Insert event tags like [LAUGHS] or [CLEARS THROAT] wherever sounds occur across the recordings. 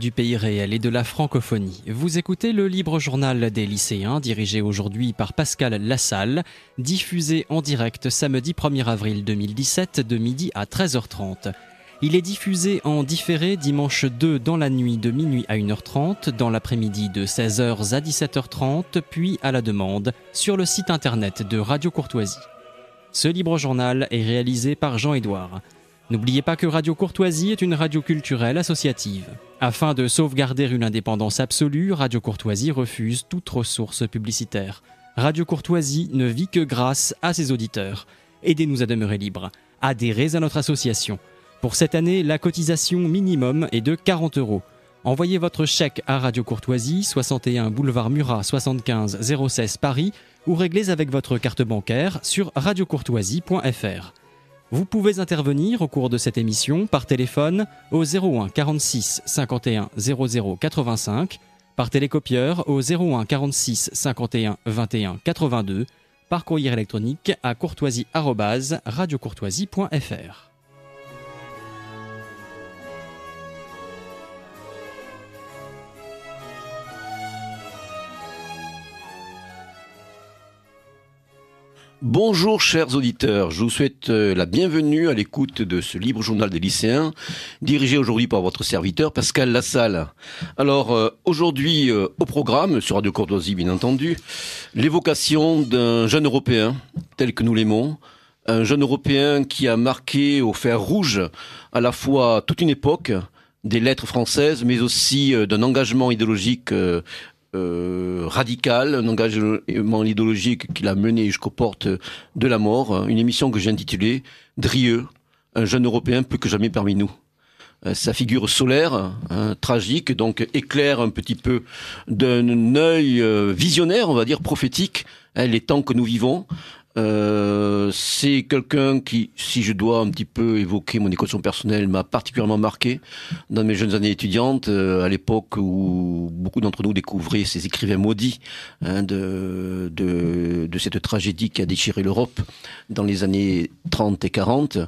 du pays réel et de la francophonie. Vous écoutez le libre journal des lycéens, dirigé aujourd'hui par Pascal Lassalle, diffusé en direct samedi 1er avril 2017 de midi à 13h30. Il est diffusé en différé dimanche 2 dans la nuit de minuit à 1h30, dans l'après-midi de 16h à 17h30, puis à la demande sur le site internet de Radio Courtoisie. Ce libre journal est réalisé par Jean-Édouard. N'oubliez pas que Radio Courtoisie est une radio culturelle associative. Afin de sauvegarder une indépendance absolue, Radio Courtoisie refuse toute ressource publicitaire. Radio Courtoisie ne vit que grâce à ses auditeurs. Aidez-nous à demeurer libre. Adhérez à notre association. Pour cette année, la cotisation minimum est de 40 euros. Envoyez votre chèque à Radio Courtoisie, 61 boulevard Murat, 75 016 Paris, ou réglez avec votre carte bancaire sur radiocourtoisie.fr. Vous pouvez intervenir au cours de cette émission par téléphone au 01 46 51 00 85, par télécopieur au 01 46 51 21 82, par courrier électronique à courtoisie-radiocourtoisie.fr. Bonjour chers auditeurs, je vous souhaite euh, la bienvenue à l'écoute de ce libre journal des lycéens, dirigé aujourd'hui par votre serviteur Pascal Lassalle. Alors euh, aujourd'hui euh, au programme, sur Radio Courtoisie bien entendu, l'évocation d'un jeune Européen tel que nous l'aimons, un jeune Européen qui a marqué au fer rouge à la fois toute une époque, des lettres françaises, mais aussi d'un engagement idéologique euh, radical, un engagement idéologique qui l'a mené jusqu'aux portes de la mort. Une émission que j'ai intitulée Drieux, un jeune Européen plus que jamais parmi nous euh, sa figure solaire, hein, tragique, donc éclaire un petit peu d'un œil euh, visionnaire, on va dire prophétique, les temps que nous vivons, euh, c'est quelqu'un qui, si je dois un petit peu évoquer mon équation personnelle, m'a particulièrement marqué dans mes jeunes années étudiantes, euh, à l'époque où beaucoup d'entre nous découvraient ces écrivains maudits hein, de, de, cette tragédie qui a déchiré l'Europe dans les années 30 et 40.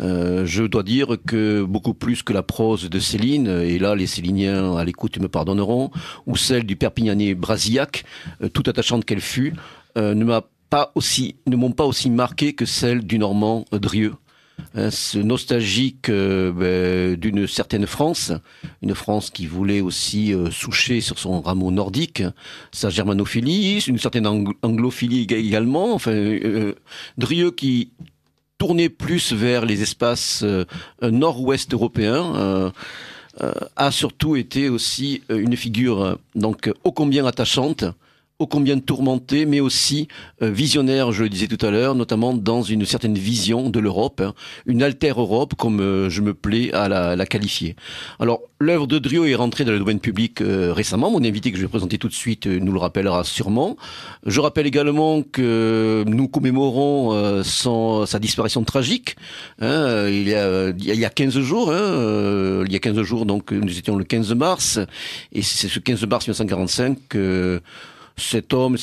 Euh, je dois dire que beaucoup plus que la prose de Céline, et là les Céliniens à l'écoute me pardonneront, ou celle du Perpignanais Brasillac, tout attachante qu'elle fut, ne m'a pas aussi, ne m'ont pas aussi marqué que celle du Normand euh, Drieux. Hein, ce nostalgique euh, ben, d'une certaine France, une France qui voulait aussi euh, soucher sur son rameau nordique, sa germanophilie, une certaine anglophilie également. Enfin, Drieux qui tournait plus vers les espaces nord-ouest européens a surtout été aussi une figure donc ô combien attachante ô combien tourmenté, mais aussi euh, visionnaire, je le disais tout à l'heure, notamment dans une certaine vision de l'Europe, hein. une alter Europe, comme euh, je me plais à la, qualifier. Alors, l'œuvre de Drio est rentrée dans le domaine public euh, récemment. Mon invité que je vais présenter tout de suite nous le rappellera sûrement. Je rappelle également que nous commémorons sa disparition tragique. Hein, il, y a, il y a 15 jours, hein, il y a jours, donc nous étions le 15 mars, et c'est ce 15 mars 1945 que cet homme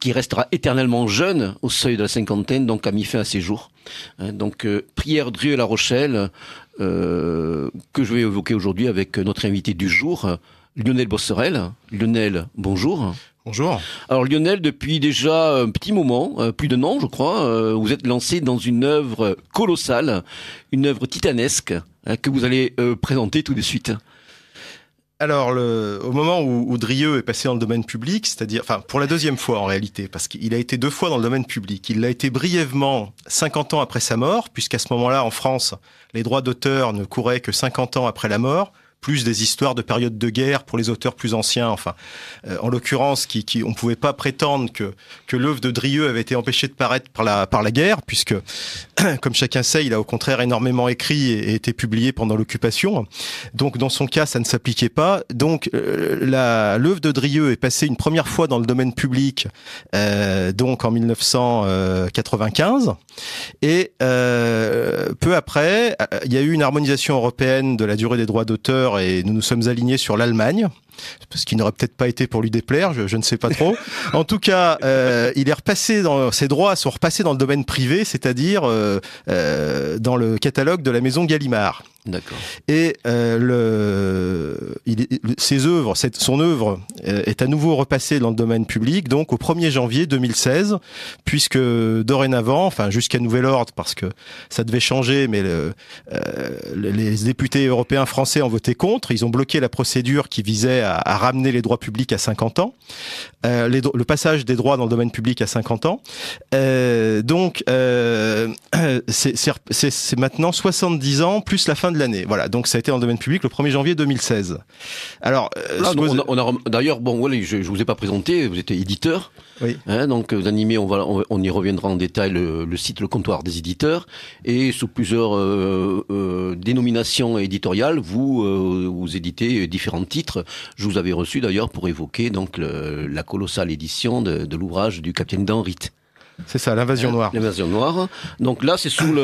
qui restera éternellement jeune au seuil de la cinquantaine, donc a mis fin à ses jours. Euh, donc, euh, prière Dieu La Rochelle, euh, que je vais évoquer aujourd'hui avec notre invité du jour, Lionel Bosserel. Lionel, bonjour. Bonjour. Alors Lionel, depuis déjà un petit moment, plus d'un an je crois, vous êtes lancé dans une œuvre colossale, une œuvre titanesque, hein, que vous allez présenter tout de suite alors, le, au moment où, où, est passé dans le domaine public, c'est-à-dire, enfin, pour la deuxième fois en réalité, parce qu'il a été deux fois dans le domaine public. Il l'a été brièvement 50 ans après sa mort, puisqu'à ce moment-là, en France, les droits d'auteur ne couraient que 50 ans après la mort plus des histoires de périodes de guerre pour les auteurs plus anciens. Enfin, euh, en l'occurrence, qui, qui, on ne pouvait pas prétendre que, que l'œuvre de Drieux avait été empêchée de paraître par la, par la guerre, puisque, [CLEARS THROAT] comme chacun sait, il a au contraire énormément écrit et, été publié pendant l'occupation. Donc, dans son cas, ça ne s'appliquait pas. Donc, euh, la l'œuvre de Drieux est passée une première fois dans le domaine public, euh, donc en 1995. Et euh, peu après, il y a eu une harmonisation européenne de la durée des droits d'auteur et nous nous sommes alignés sur l'Allemagne ce qui n'aurait peut-être pas été pour lui déplaire, je, ne sais pas trop. en tout cas, euh, il est repassé dans ses droits sont repassés dans le domaine privé, c'est-à-dire euh, euh, dans le catalogue de la maison Gallimard. D'accord. Et le, ses œuvres, cette, son œuvre est à nouveau repassée dans le domaine public, donc au 1er janvier 2016, puisque dorénavant, enfin jusqu'à nouvel ordre, parce que ça devait changer, mais le, les députés européens français ont voté contre, ils ont bloqué la procédure qui visait à, ramener les droits publics à 50 ans, euh, le passage des droits dans le domaine public à 50 ans. Euh, donc, euh, [CLEARS THROAT] c'est maintenant 70 ans plus la fin de l'année. Voilà, donc ça a été dans le domaine public le 1er janvier 2016. Alors, ah, a, d'ailleurs, bon, je, ne vous ai pas présenté, vous êtes éditeur. Oui. Hein, donc, vous animez, on, va, on, y reviendra en détail, le, site Le Comptoir des éditeurs. Et sous plusieurs dénominations éditoriales, vous, vous éditez différents titres. Je vous avais reçu d'ailleurs pour évoquer donc la colossale édition de, de l'ouvrage du capitaine Danrit. C'est ça, l'invasion euh, noire. L'invasion noire. Donc là, c'est sous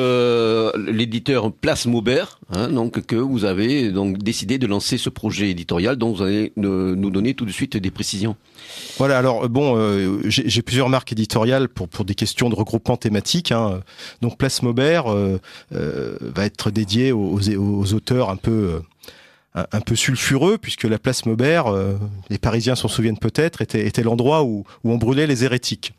l'éditeur Place Maubert, hein, donc que vous avez donc décidé de lancer ce projet éditorial dont vous allez nous donner tout de suite des précisions. Voilà. Alors euh, bon, euh, j'ai plusieurs marques éditoriales pour pour des questions de regroupement thématique. Hein. Donc Place Maubert va être dédié aux, aux, auteurs un peu un peu sulfureux, puisque la place Maubert, euh, les Parisiens s'en souviennent peut-être, était, l'endroit où, où on brûlait les hérétiques.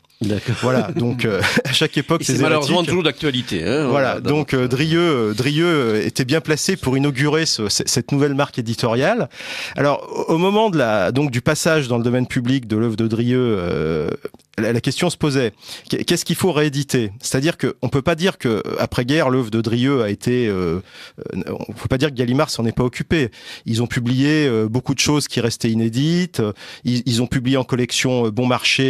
Voilà, donc euh, [LAUGHS] à chaque époque, c'est malheureusement toujours d'actualité. Hein, voilà, donc Drieu Drieux, euh, euh, était bien placé pour inaugurer cette nouvelle marque éditoriale. Alors, au moment de la, donc du passage dans le domaine public de l'œuvre de Drieux, la, question se posait qu'est-ce qu'il faut rééditer C'est-à-dire qu'on peut pas dire que après guerre, l'œuvre de Drieux a été, on peut pas dire que Gallimard s'en est pas occupé. Ils ont publié beaucoup de choses qui restaient inédites. Ils, ont publié en collection Bon Marché.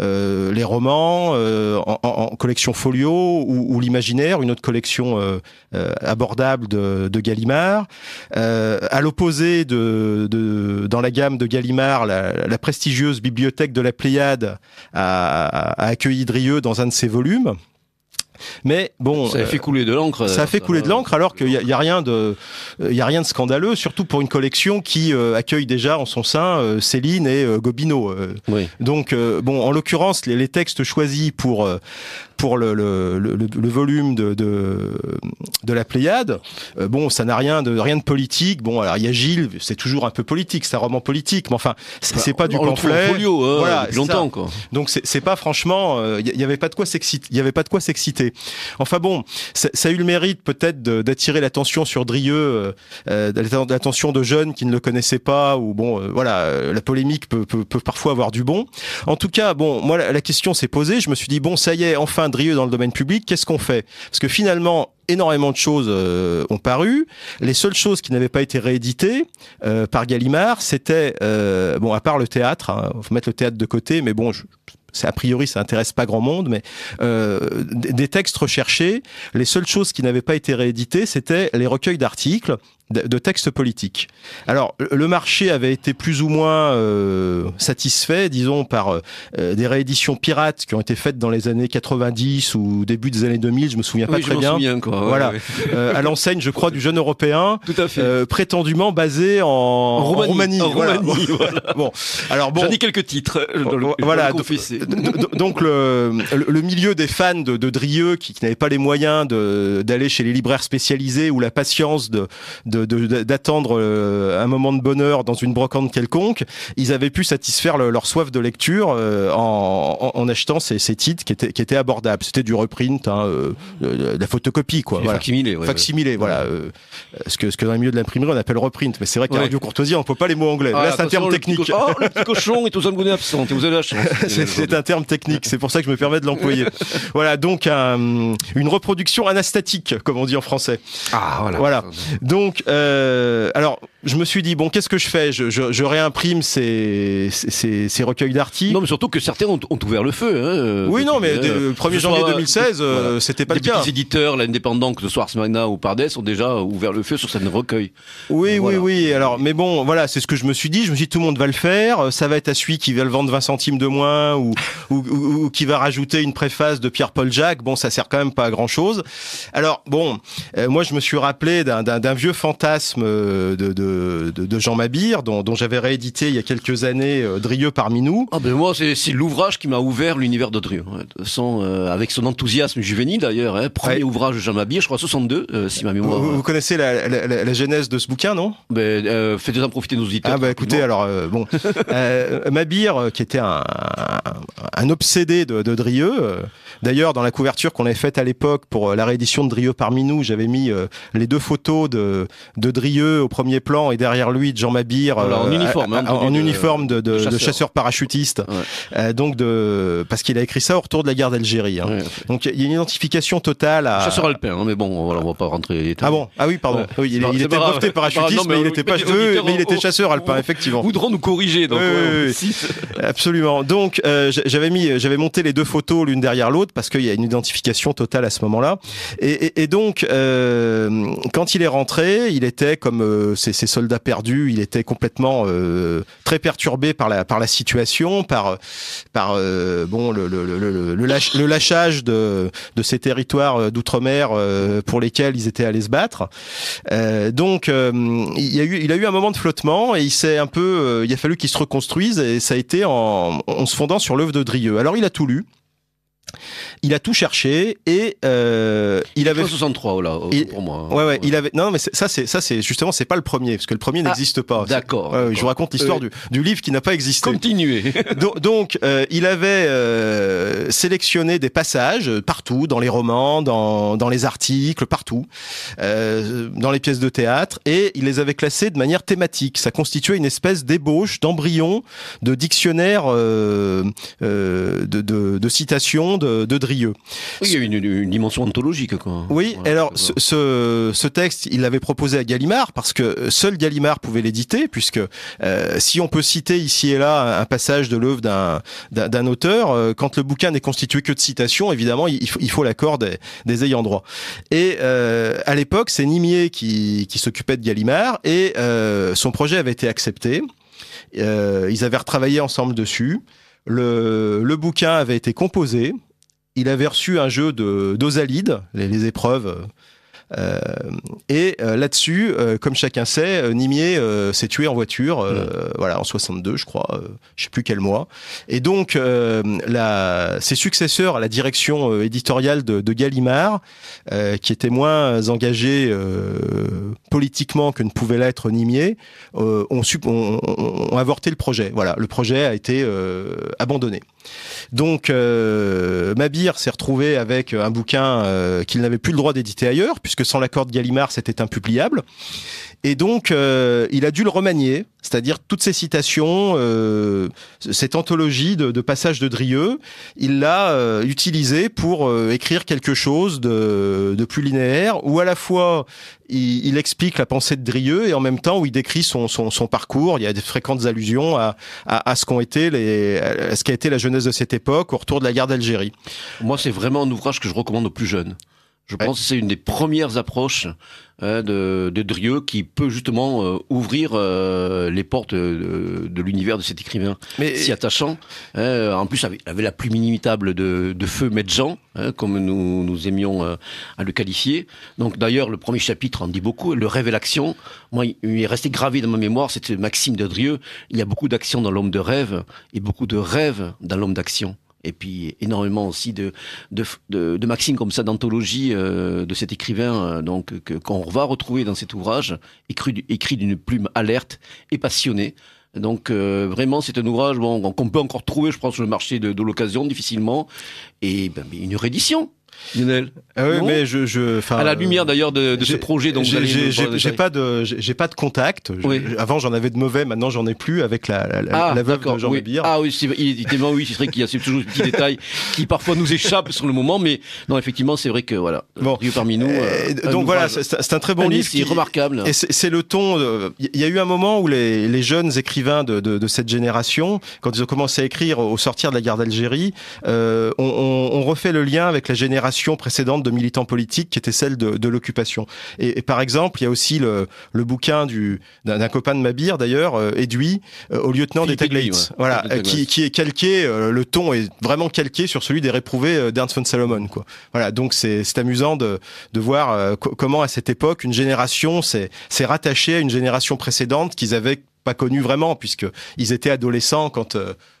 Euh, les romans euh, en, collection folio ou, l'imaginaire, une autre collection euh, euh, abordable de, de Gallimard. à l'opposé de, dans la gamme de Gallimard, la, prestigieuse bibliothèque de la Pléiade a, a accueilli Drieux dans un de ses volumes. Mais bon, ça a fait couler de l'encre. Euh, ça fait couler de l'encre alors qu'il n'y a, rien de, euh, il y a rien de scandaleux, surtout pour une collection qui euh, accueille déjà en son sein Céline et Gobineau. Donc bon, en l'occurrence, les, textes choisis pour pour le, le, le, volume de, de, de, la Pléiade. Euh, bon, ça n'a rien de, rien de politique. Bon, alors il y a Gilles, c'est toujours un peu politique, c'est un roman politique, mais enfin, c'est bah, pas du pamphlet. Hein, voilà, longtemps, quoi. Donc c'est pas franchement, il euh, n'y avait pas de quoi s'exciter. Il y avait pas de quoi s'exciter. Enfin bon, ça, a eu le mérite peut-être d'attirer l'attention sur Drieux, euh, euh l'attention de jeunes qui ne le connaissaient pas. Ou bon, voilà, la polémique peut, peut, parfois avoir du bon. En tout cas, bon, moi la question s'est posée. Je me suis dit bon, ça y est, enfin Drieux dans le domaine public, qu'est-ce qu'on fait Parce que finalement, énormément de choses euh, ont paru. Les seules choses qui n'avaient pas été rééditées euh, par Gallimard, c'était, euh, bon, à part le théâtre, hein, faut mettre le théâtre de côté, mais bon, c'est a priori ça n'intéresse pas grand monde, mais des textes recherchés, les seules choses qui n'avaient pas été rééditées, c'était les recueils d'articles de textes politiques. Alors, le marché avait été plus ou moins euh, satisfait, disons, par euh, des rééditions pirates qui ont été faites dans les années 90 ou début des années 2000, je me souviens pas très je bien. Souviens, quoi. voilà, euh, à l'enseigne, je crois, du jeune européen, Tout à prétendument basé en, Roumanie. [LAUGHS] bon, alors bon, j'en ai quelques titres. voilà, donc le, milieu des fans de, de Drieux qui, qui n'avaient pas les moyens d'aller chez les libraires spécialisés ou la patience de d'attendre euh, un moment de bonheur dans une brocante quelconque, ils avaient pu satisfaire leur soif de lecture euh, en, achetant ces, titres qui étaient, qui étaient abordables. C'était du reprint, hein, euh, de la photocopie, quoi. Voilà. Facsimilé, facsimilé voilà. ce, que, ce dans le milieu de l'imprimerie, on appelle reprint. Mais c'est vrai qu'à Radio Courtoisie, on ne peut pas les mots anglais. Là, ah, c'est un terme technique. Oh, le petit cochon est aux hommes absent. Vous avez la chance. c'est un terme technique. C'est pour ça que je me permets de l'employer. [LAUGHS] voilà, donc une reproduction anastatique, comme on dit en français. Ah, voilà. voilà. Donc, euh, alors, je me suis dit, bon, qu'est-ce que je fais je, je, réimprime ces, ces, ces recueils d'articles. Non, mais surtout que certains ont, ont ouvert le feu. Hein, euh, oui, non, mais euh, le 1er janvier 2016, euh, c'était pas le cas. Les éditeurs, l'indépendant, que ce soit Ars Magna ou Pardes, ont déjà ouvert le feu sur certains recueils. Oui, oui, oui. Alors, mais bon, voilà, c'est ce que je me suis dit. Je me suis dit, tout le monde va le faire. Ça va être à celui qui va le vendre 20 centimes de moins [LAUGHS] ou, ou, qui va rajouter une préface de Pierre-Paul Jacques. Bon, ça sert quand même pas à grand chose. Alors, bon, moi, je me suis rappelé d'un vieux fantasme de, de de, Jean Mabir, dont, j'avais réédité il y a quelques années Drieu Drieux parmi nous. Ah ben moi, c'est l'ouvrage qui m'a ouvert l'univers de Drieux, son hein. euh, avec son enthousiasme juvénile d'ailleurs. Hein. Premier ouvrage de Jean Mabir, je crois 62, euh, si ma mémoire. Vous, connaissez la, genèse de ce bouquin, non ben, euh, Faites-en profiter nos auditeurs. Ah ben, écoutez, alors bon, [LAUGHS] Mabir, qui était un, obsédé de, de Drieux. D'ailleurs, dans la couverture qu'on avait faite à l'époque pour la réédition de Drieux parmi nous, j'avais mis les deux photos de, de Drieux au premier plan et derrière lui Jean Mabir en euh, uniforme, hein, en, de, uniforme de, chasseur. parachutiste. Euh, donc de parce qu'il a écrit ça au retour de la guerre d'Algérie. Hein. Donc il y a une identification totale à chasseur alpin. Hein, mais bon, voilà, on va pas rentrer. ah bon Ah oui, pardon. il, était parachutiste, mais, il était pas. mais il était chasseur alpin, effectivement. Voudront nous corriger. absolument. Donc euh, j'avais mis, j'avais monté les deux photos l'une derrière l'autre parce qu'il y a une identification totale à ce moment-là. Et, donc quand il est rentré, il était comme c'est ses Soldat perdu, Il était complètement euh, très perturbé par la par la situation, par par euh, bon le le, le, lâchage de de ces territoires euh, d'outre-mer pour lesquels ils étaient allés se battre. donc il y a eu il a eu un moment de flottement et il s'est un peu il a fallu qu'il se reconstruise et ça a été en, en se fondant sur l'œuvre de Drieux. Alors il a tout lu. Il a tout cherché et euh, il avait 63 là oh, pour moi. Hein. Ouais, ouais, il avait non mais ça c'est ça c'est justement c'est pas le premier parce que le premier ah, n'existe pas. D'accord. je vous raconte l'histoire du, du livre qui n'a pas existé. Continuez. [LAUGHS] donc, euh, il avait euh, sélectionné des passages euh, partout dans les romans, dans dans les articles, partout euh, dans les pièces de théâtre et il les avait classés de manière thématique. Ça constituait une espèce d'ébauche, d'embryon de dictionnaire de, de, de citations de, Drieux. Oui, il y a une, une dimension ontologique. Oui, alors ce, texte, il l'avait proposé à Gallimard parce que seul Gallimard pouvait l'éditer, puisque euh, si on peut citer ici et là un passage de l'œuvre d'un, auteur, euh, quand le bouquin n'est constitué que de citations, évidemment, il, faut l'accord des, des ayants droit. Et euh, à l'époque, c'est Nimier qui, s'occupait de Gallimard et son projet avait été accepté. ils avaient retravaillé ensemble dessus. Le, le bouquin avait été composé, il avait reçu un jeu de d'Osalide, les, épreuves. Euh, euh, et euh, là-dessus, comme chacun sait, Nimier s'est tué en voiture, mm. voilà, en 62, je crois, je sais plus quel mois. Et donc, ses successeurs à la direction éditoriale de, Gallimard, qui étaient moins engagés politiquement que ne pouvait l'être Nimier, ont, ont, ont, avorté le projet. Voilà, le projet a été abandonné. Donc euh, Mabir s'est retrouvé avec un bouquin euh, qu'il n'avait plus le droit d'éditer ailleurs, puisque sans l'accord de Gallimard, c'était impubliable. Et donc, euh, il a dû le remanier, c'est-à-dire toutes ces citations, euh, cette anthologie de, de passages de Drieux, il l'a euh, utilisé pour écrire quelque chose de, plus linéaire, où à la fois il, explique la pensée de Drieux et en même temps où il décrit son, parcours. Il y a des fréquentes allusions à, ce qu'ont été les, à ce qu'a été la jeunesse de cette époque au retour de la guerre d'Algérie. Moi, c'est vraiment un ouvrage que je recommande aux plus jeunes. Je pense que c'est une des premières approches hein, de, de, Drieux qui peut justement euh, ouvrir euh, les portes euh, de, l'univers de cet écrivain Mais... si attachant. Hein, en plus, avait avait la plume inimitable de, de Feu Medjan, hein, comme nous, nous aimions à le qualifier. Donc d'ailleurs, le premier chapitre en dit beaucoup. Le rêve et l'action, moi, il est resté gravé dans ma mémoire, cette maxime de Drieux. Il y a beaucoup d'action dans l'homme de rêve et beaucoup de rêve dans l'homme d'action et puis énormément aussi de, de, maximes comme ça d'anthologie euh, de cet écrivain euh, donc qu'on va retrouver dans cet ouvrage écrit, d'une plume alerte et passionnée. Donc euh, vraiment, c'est un ouvrage qu'on peut encore trouver, je pense, sur le marché de, l'occasion difficilement et ben, une réédition. Ah oui, mais je, à la lumière d'ailleurs de, ce projet, donc j'ai pas de, j'ai pas de contact. Avant j'en avais de mauvais, maintenant j'en ai plus avec la, la, ah, veuve de Jean oui. Ah oui, oui, c'est vrai qu'il y a toujours des petits détails qui parfois nous échappent sur le moment, mais non effectivement c'est vrai que voilà. parmi nous. Euh, donc voilà, c'est un très bon livre, c'est remarquable. Et c'est le ton. Il y a eu un moment où les, jeunes écrivains de, cette génération, quand ils ont commencé à écrire au sortir de la guerre d'Algérie, on, euh, on refait le lien avec la génération précédente de militants politiques qui était celle de, l'occupation. Et, par exemple, il y a aussi le, bouquin du, d'un, copain de Mabir d'ailleurs, euh, éduit euh, au lieutenant des Taglites, voilà, euh, qui, qui, est calqué, le ton est vraiment calqué sur celui des réprouvés d'Ernst von Salomon. Quoi. Voilà, donc c'est, c'est amusant de, de voir comment à cette époque une génération s'est, s'est rattachée à une génération précédente qu'ils avaient pas connu vraiment puisque ils étaient adolescents quand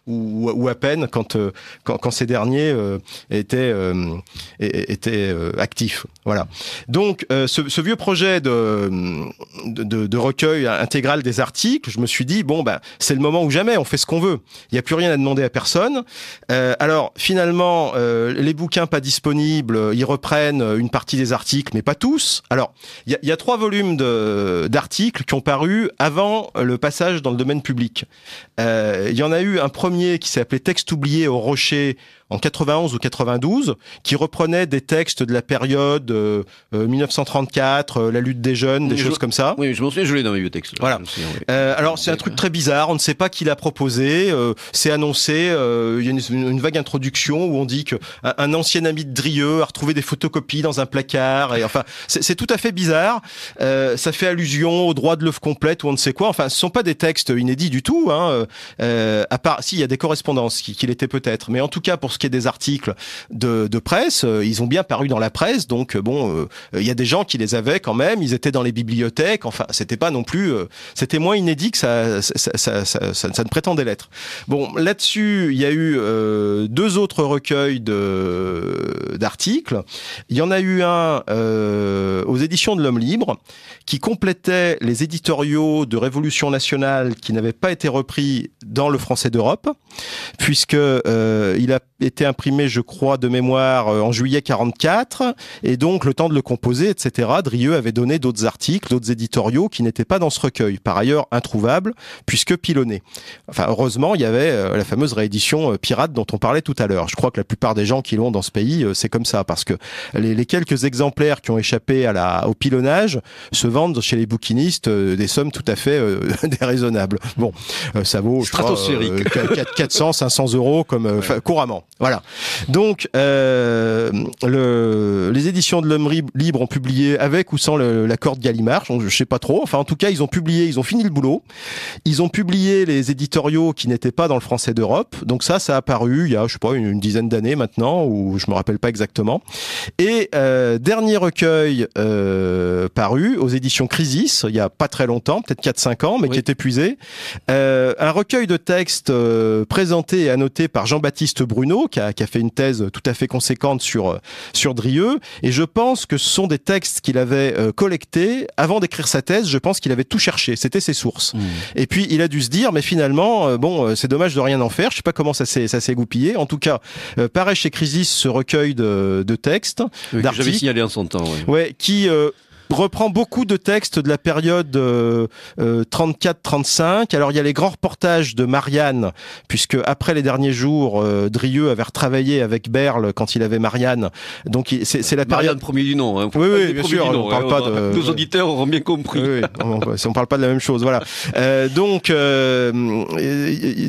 ou, à peine quand, euh, quand, ces derniers euh, étaient, euh, étaient actifs. Voilà. Donc, ce, vieux projet de, de, recueil intégral des articles, je me suis dit, bon, ben, c'est le moment ou jamais, on fait ce qu'on veut. Il n'y a plus rien à demander à personne. alors, finalement, les bouquins pas disponibles, ils reprennent une partie des articles, mais pas tous. Alors, il y a, trois volumes d'articles qui ont paru avant le passage dans le domaine public. Il y en a eu un premier qui s'appelait Texte oublié au Rocher en 91 ou 92 qui reprenait des textes de la période 1934, euh, euh, euh, la lutte des jeunes, des choses comme ça. Oui, je m'en souviens, je l'ai dans mes vieux textes. Voilà. euh, alors c'est un truc très bizarre, on ne sait pas qui l'a proposé, c'est annoncé, il y a une, vague introduction où on dit que un, ancien ami de Drieux a retrouvé des photocopies dans un placard, et enfin c'est tout à fait bizarre, ça fait allusion au droit de l'œuvre complète ou on ne sait quoi, enfin ce sont pas des textes inédits du tout, hein. à part, si, il y a des correspondances qu'il qui était peut-être, mais en tout cas pour qui est des articles de, presse, euh, ils ont bien paru dans la presse, donc euh, bon, euh, il y a des gens qui les avaient quand même, ils étaient dans les bibliothèques, enfin, c'était pas non plus, c'était moins inédit que ça, ça, ne prétendait l'être. Bon, là-dessus, il y a eu deux autres recueils d'articles. Il y en a eu un aux éditions de l'Homme Libre qui complétait les éditoriaux de Révolution nationale qui n'avaient pas été repris dans le français d'Europe, puisque il a était imprimé, je crois, de mémoire euh, en juillet 44. Et donc, le temps de le composer, etc., Drieux avait donné d'autres articles, d'autres éditoriaux qui n'étaient pas dans ce recueil. Par ailleurs, introuvable, puisque pilonnés. Enfin, heureusement, il y avait euh, la fameuse réédition euh, pirate dont on parlait tout à l'heure. Je crois que la plupart des gens qui l'ont dans ce pays, c'est comme ça, parce que les, quelques exemplaires qui ont échappé à la, au pilonnage se vendent chez les bouquinistes des sommes tout à fait [LAUGHS] déraisonnables. Bon, ça vaut je crois, 400, 500 euros comme couramment. Voilà. Donc, euh, le, les éditions de l'homme libre ont publié avec ou sans l'accord de Gallimard, je ne sais pas trop. Enfin, en tout cas, ils ont publié, ils ont fini le boulot. Ils ont publié les éditoriaux qui n'étaient pas dans le français d'Europe. Donc ça, ça a paru il y a, je sais pas, une, dizaine d'années maintenant, ou je me rappelle pas exactement. Et euh, dernier recueil euh, paru aux éditions Crisis, il y a pas très longtemps, peut-être 4-5 ans, mais qui est épuisé. un recueil de textes présenté et annoté par Jean-Baptiste Bruno qui a, qui a, fait une thèse tout à fait conséquente sur, euh, sur Drieux. Et je pense que ce sont des textes qu'il avait euh, collectés. Avant d'écrire sa thèse, je pense qu'il avait tout cherché. C'était ses sources. Mmh. Et puis, il a dû se dire, mais finalement, euh, bon, c'est dommage de rien en faire. Je sais pas comment ça s'est, ça s'est goupillé. En tout cas, paraît chez Crisis ce recueil de, de textes, oui, J'avais signalé en son temps. Ouais, ouais qui, reprend beaucoup de textes de la période 34-35. Euh, euh, Alors il y a les grands reportages de Marianne, puisque après les derniers jours, euh, Drieux avait retravaillé avec Berle quand il avait Marianne. Donc c'est la période Marianne premier du nom. Hein. Oui, oui bien sûr. parle hein. pas Nos auditeurs auront bien compris. Oui, on, ne parle pas de la même chose, voilà. Euh, donc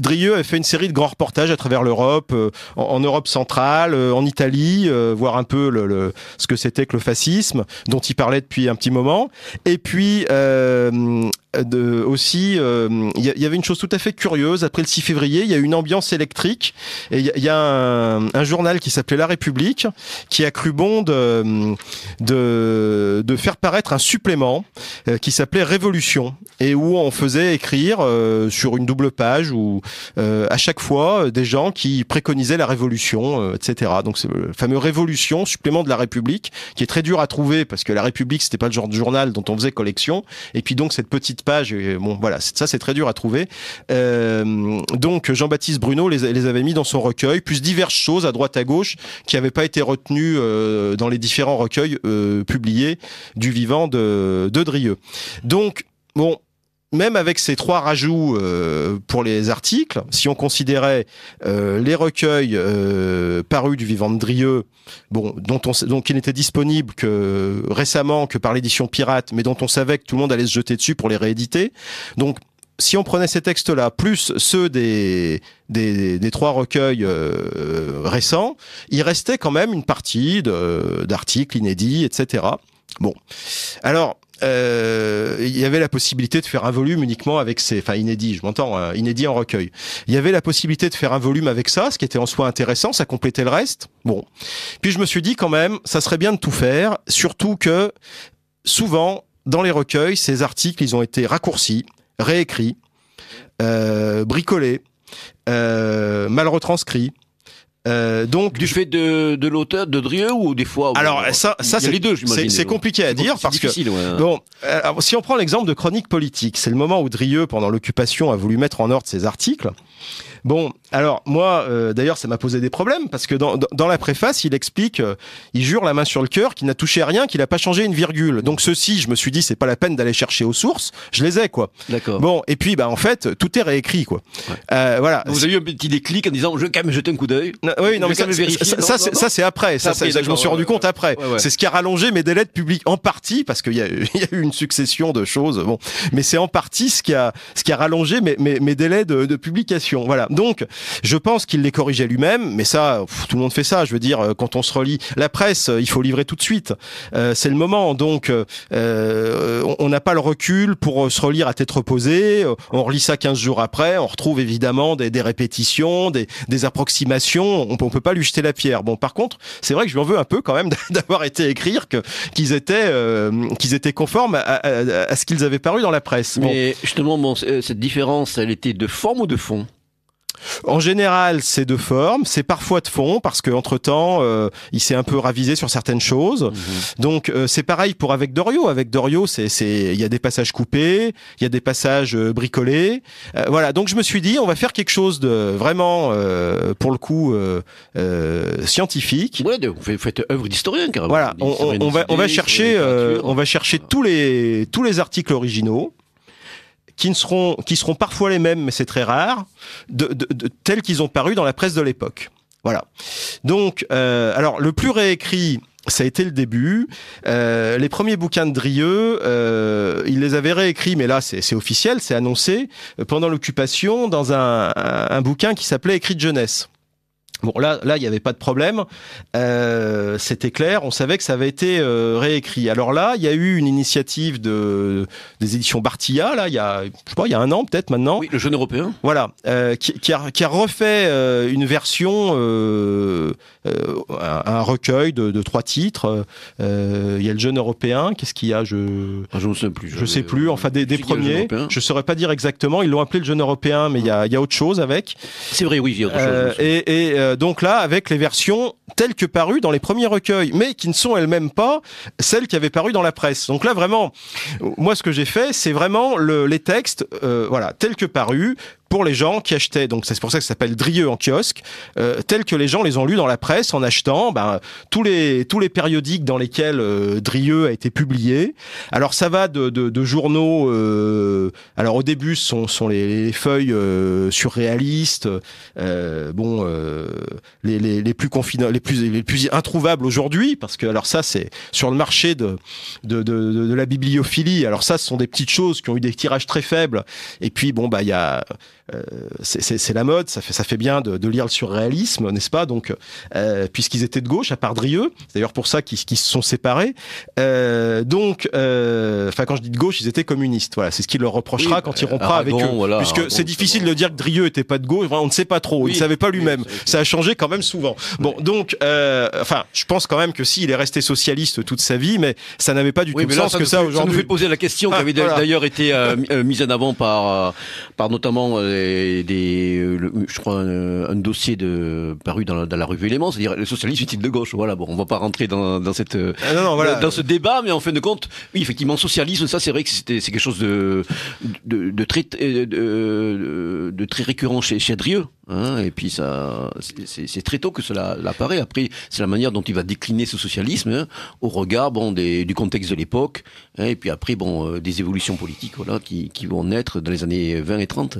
Drieux a fait une série de grands reportages à travers l'Europe, en, Europe centrale, en Italie, voir un peu le, ce que c'était que le fascisme, dont il parlait depuis un petit moment. Et puis, euh, de, aussi, euh, il y, avait une chose tout à fait curieuse. Après le 6 février, il y a une ambiance électrique. Et il y, a un, journal qui s'appelait La République qui a cru bon de, faire paraître un supplément euh, qui s'appelait Révolution et où on faisait écrire euh, sur une double page ou à chaque fois des gens qui préconisaient la Révolution, etc. Donc c'est le fameux Révolution, supplément de La République, qui est très dur à trouver parce que La République, c'était pas le genre de journal dont on faisait collection. Et puis donc cette petite page Et bon, voilà, ça c'est très dur à trouver. Euh, donc Jean-Baptiste Bruno les, avait mis dans son recueil, plus diverses choses à droite à gauche qui n'avaient pas été retenues euh, dans les différents recueils euh, publiés du vivant de, de Drieux. Donc bon, même avec ces trois rajouts euh, pour les articles, si on considérait euh, les recueils euh, parus du vivant de Drieux, bon, dont on, donc qui n'était disponible que récemment que par l'édition pirate, mais dont on savait que tout le monde allait se jeter dessus pour les rééditer. Donc si on prenait ces textes-là, plus ceux des, des, trois recueils récents, il restait quand même une partie d'articles inédits, etc. Bon. Alors, euh, il y avait la possibilité de faire un volume uniquement avec ces, enfin inédit, je m'entends, hein, inédit en recueil. Il y avait la possibilité de faire un volume avec ça, ce qui était en soi intéressant, ça complétait le reste. Bon, puis je me suis dit quand même, ça serait bien de tout faire, surtout que souvent dans les recueils, ces articles, ils ont été raccourcis, réécrits, euh, bricolés, euh, mal retranscrits. Euh, donc du fait de, de l'auteur de Drieu ou des fois alors euh, ça ça c'est les deux c'est compliqué à dire parce que bon euh, si on prend l'exemple de chronique politique c'est le moment où Drieu pendant l'occupation a voulu mettre en ordre ses articles Bon, alors moi, euh, d'ailleurs, ça m'a posé des problèmes parce que dans, la préface, il explique, euh, il jure la main sur le cœur qu'il n'a touché à rien, qu'il n'a pas changé une virgule. Donc ceci, je me suis dit, c'est pas la peine d'aller chercher aux sources, je les ai quoi. D'accord. Bon, et puis bah en fait, tout est réécrit quoi. Euh, voilà. Vous avez eu un petit déclic en disant, je quand même jeter un coup d'œil. Oui, non, mais ça, ça, ça c'est après. Ça, je m'en suis rendu compte après. C'est ce qui a rallongé mes délais de public en partie parce qu'il [LAUGHS] y, a eu une succession de choses. Bon, mais c'est en partie ce qui a ce qui a rallongé mes, mes, délais de publication. Voilà. Donc, je pense qu'il les corrigeait lui-même, mais ça, tout le monde fait ça. Je veux dire, euh, quand on se relit la presse, euh, il faut livrer tout de suite. Euh, c'est le moment. Donc, on n'a pas le recul pour se relire à tête reposée. On relit ça 15 jours après. On retrouve évidemment des, répétitions, des, approximations. On, ne peut pas lui jeter la pierre. Bon, par contre, c'est vrai que je lui veux un peu quand même [LAUGHS] d'avoir été écrire qu'ils étaient qu'ils étaient conformes à, ce qu'ils avaient paru dans la presse. Mais justement, cette différence, elle était de forme ou de fond en général, c'est de forme, c'est parfois de fond, parce qu'entre temps, euh, il s'est un peu ravisé sur certaines choses. Mhm. Donc, euh, c'est pareil pour avec Dorio. Avec Dorio, c'est, c'est, il y a des passages coupés, il y a des passages euh, bricolés. voilà. Donc, je me suis dit, on va faire quelque chose de vraiment, pour le coup, scientifique. vous faites œuvre d'historien, carrément. Voilà. On, va, on va chercher, on va chercher tous les, tous les articles originaux qui ne seront, qui seront parfois les mêmes, mais c'est très rare, de, tels qu'ils ont paru dans la presse de l'époque. Voilà. Donc, euh, alors le plus réécrit, ça a été le début. Euh, les premiers bouquins de Drieux, euh, il les avait réécrits, mais là c'est officiel, c'est annoncé, pendant l'occupation, dans un, un, bouquin qui s'appelait Écrit de jeunesse. Bon, là, là, il n'y avait pas de problème. Euh, C'était clair. On savait que ça avait été euh, réécrit. Alors là, il y a eu une initiative de des éditions Bartilla. Là, il y a, je sais pas, il y a un an peut-être maintenant. Oui, le jeune européen. Voilà, euh, qui, qui, a, qui, a, refait euh, une version, euh, un, un, recueil de, de trois titres. Il y a le jeune européen. Qu'est-ce qu'il y a Je. Ah, je ne sais plus. Je sais plus. Enfin, des, premiers. Je saurais pas dire exactement. Ils l'ont appelé le jeune européen, mais il y, a, y a, autre chose avec. C'est vrai, oui, il y a autre chose. et, et euh, donc là, avec les versions telles que parues dans les premiers recueils, mais qui ne sont elles-mêmes pas celles qui avaient paru dans la presse. Donc là, vraiment, moi, ce que j'ai fait, c'est vraiment les textes, euh, voilà, tels que parus, pour les gens qui achetaient, donc c'est pour ça que ça s'appelle Drieux en kiosque, euh, tel que les gens les ont lus dans la presse en achetant ben, tous, les, tous les périodiques dans lesquels euh, Drieux a été publié. Alors ça va de, de, de journaux, euh, alors au début ce sont, sont les, feuilles euh, surréalistes, euh, bon, euh, les, les, les, plus les plus, les plus introuvables aujourd'hui, parce que alors ça c'est sur le marché de, de, de, de, la bibliophilie, alors ça ce sont des petites choses qui ont eu des tirages très faibles, et puis bon, bah il y a euh, c'est la mode, ça fait, ça fait bien de, de lire le surréalisme, n'est-ce pas Donc, euh, puisqu'ils étaient de gauche, à part Drieux, c'est d'ailleurs pour ça qu'ils se sont séparés. Euh, donc, enfin, quand je dis de gauche, ils étaient communistes. Voilà, c'est ce qu'il leur reprochera quand bah, il rompra ah, avec eux, puisque ah, c'est difficile de dire que Drieux était pas de gauche. on ne sait pas trop, il ne savait pas lui-même. ça a changé quand même souvent. Bon, donc, enfin, je pense quand même que s'il est resté socialiste toute sa vie, mais ça n'avait pas du tout sens que ça aujourd'hui. Ça nous fait poser la question qui ah, avait d'ailleurs été mise en avant par, par notamment des, euh, je crois, un, dossier de, paru dans la, revue Éléments, c'est-à-dire le socialisme est-il de gauche Voilà, bon, on va pas rentrer dans, dans cette, euh, ah dans ce débat, mais en fin de compte, oui, effectivement, socialisme, ça, c'est vrai que c'est quelque chose de, de, très, euh, de, très récurrent chez, chez hein, et puis ça, c'est très tôt que cela apparaît. Après, c'est la manière dont il va décliner ce socialisme hein, au regard bon du contexte de l'époque, hein, et puis après bon des évolutions politiques qui, qui vont naître dans les années 20 et 30.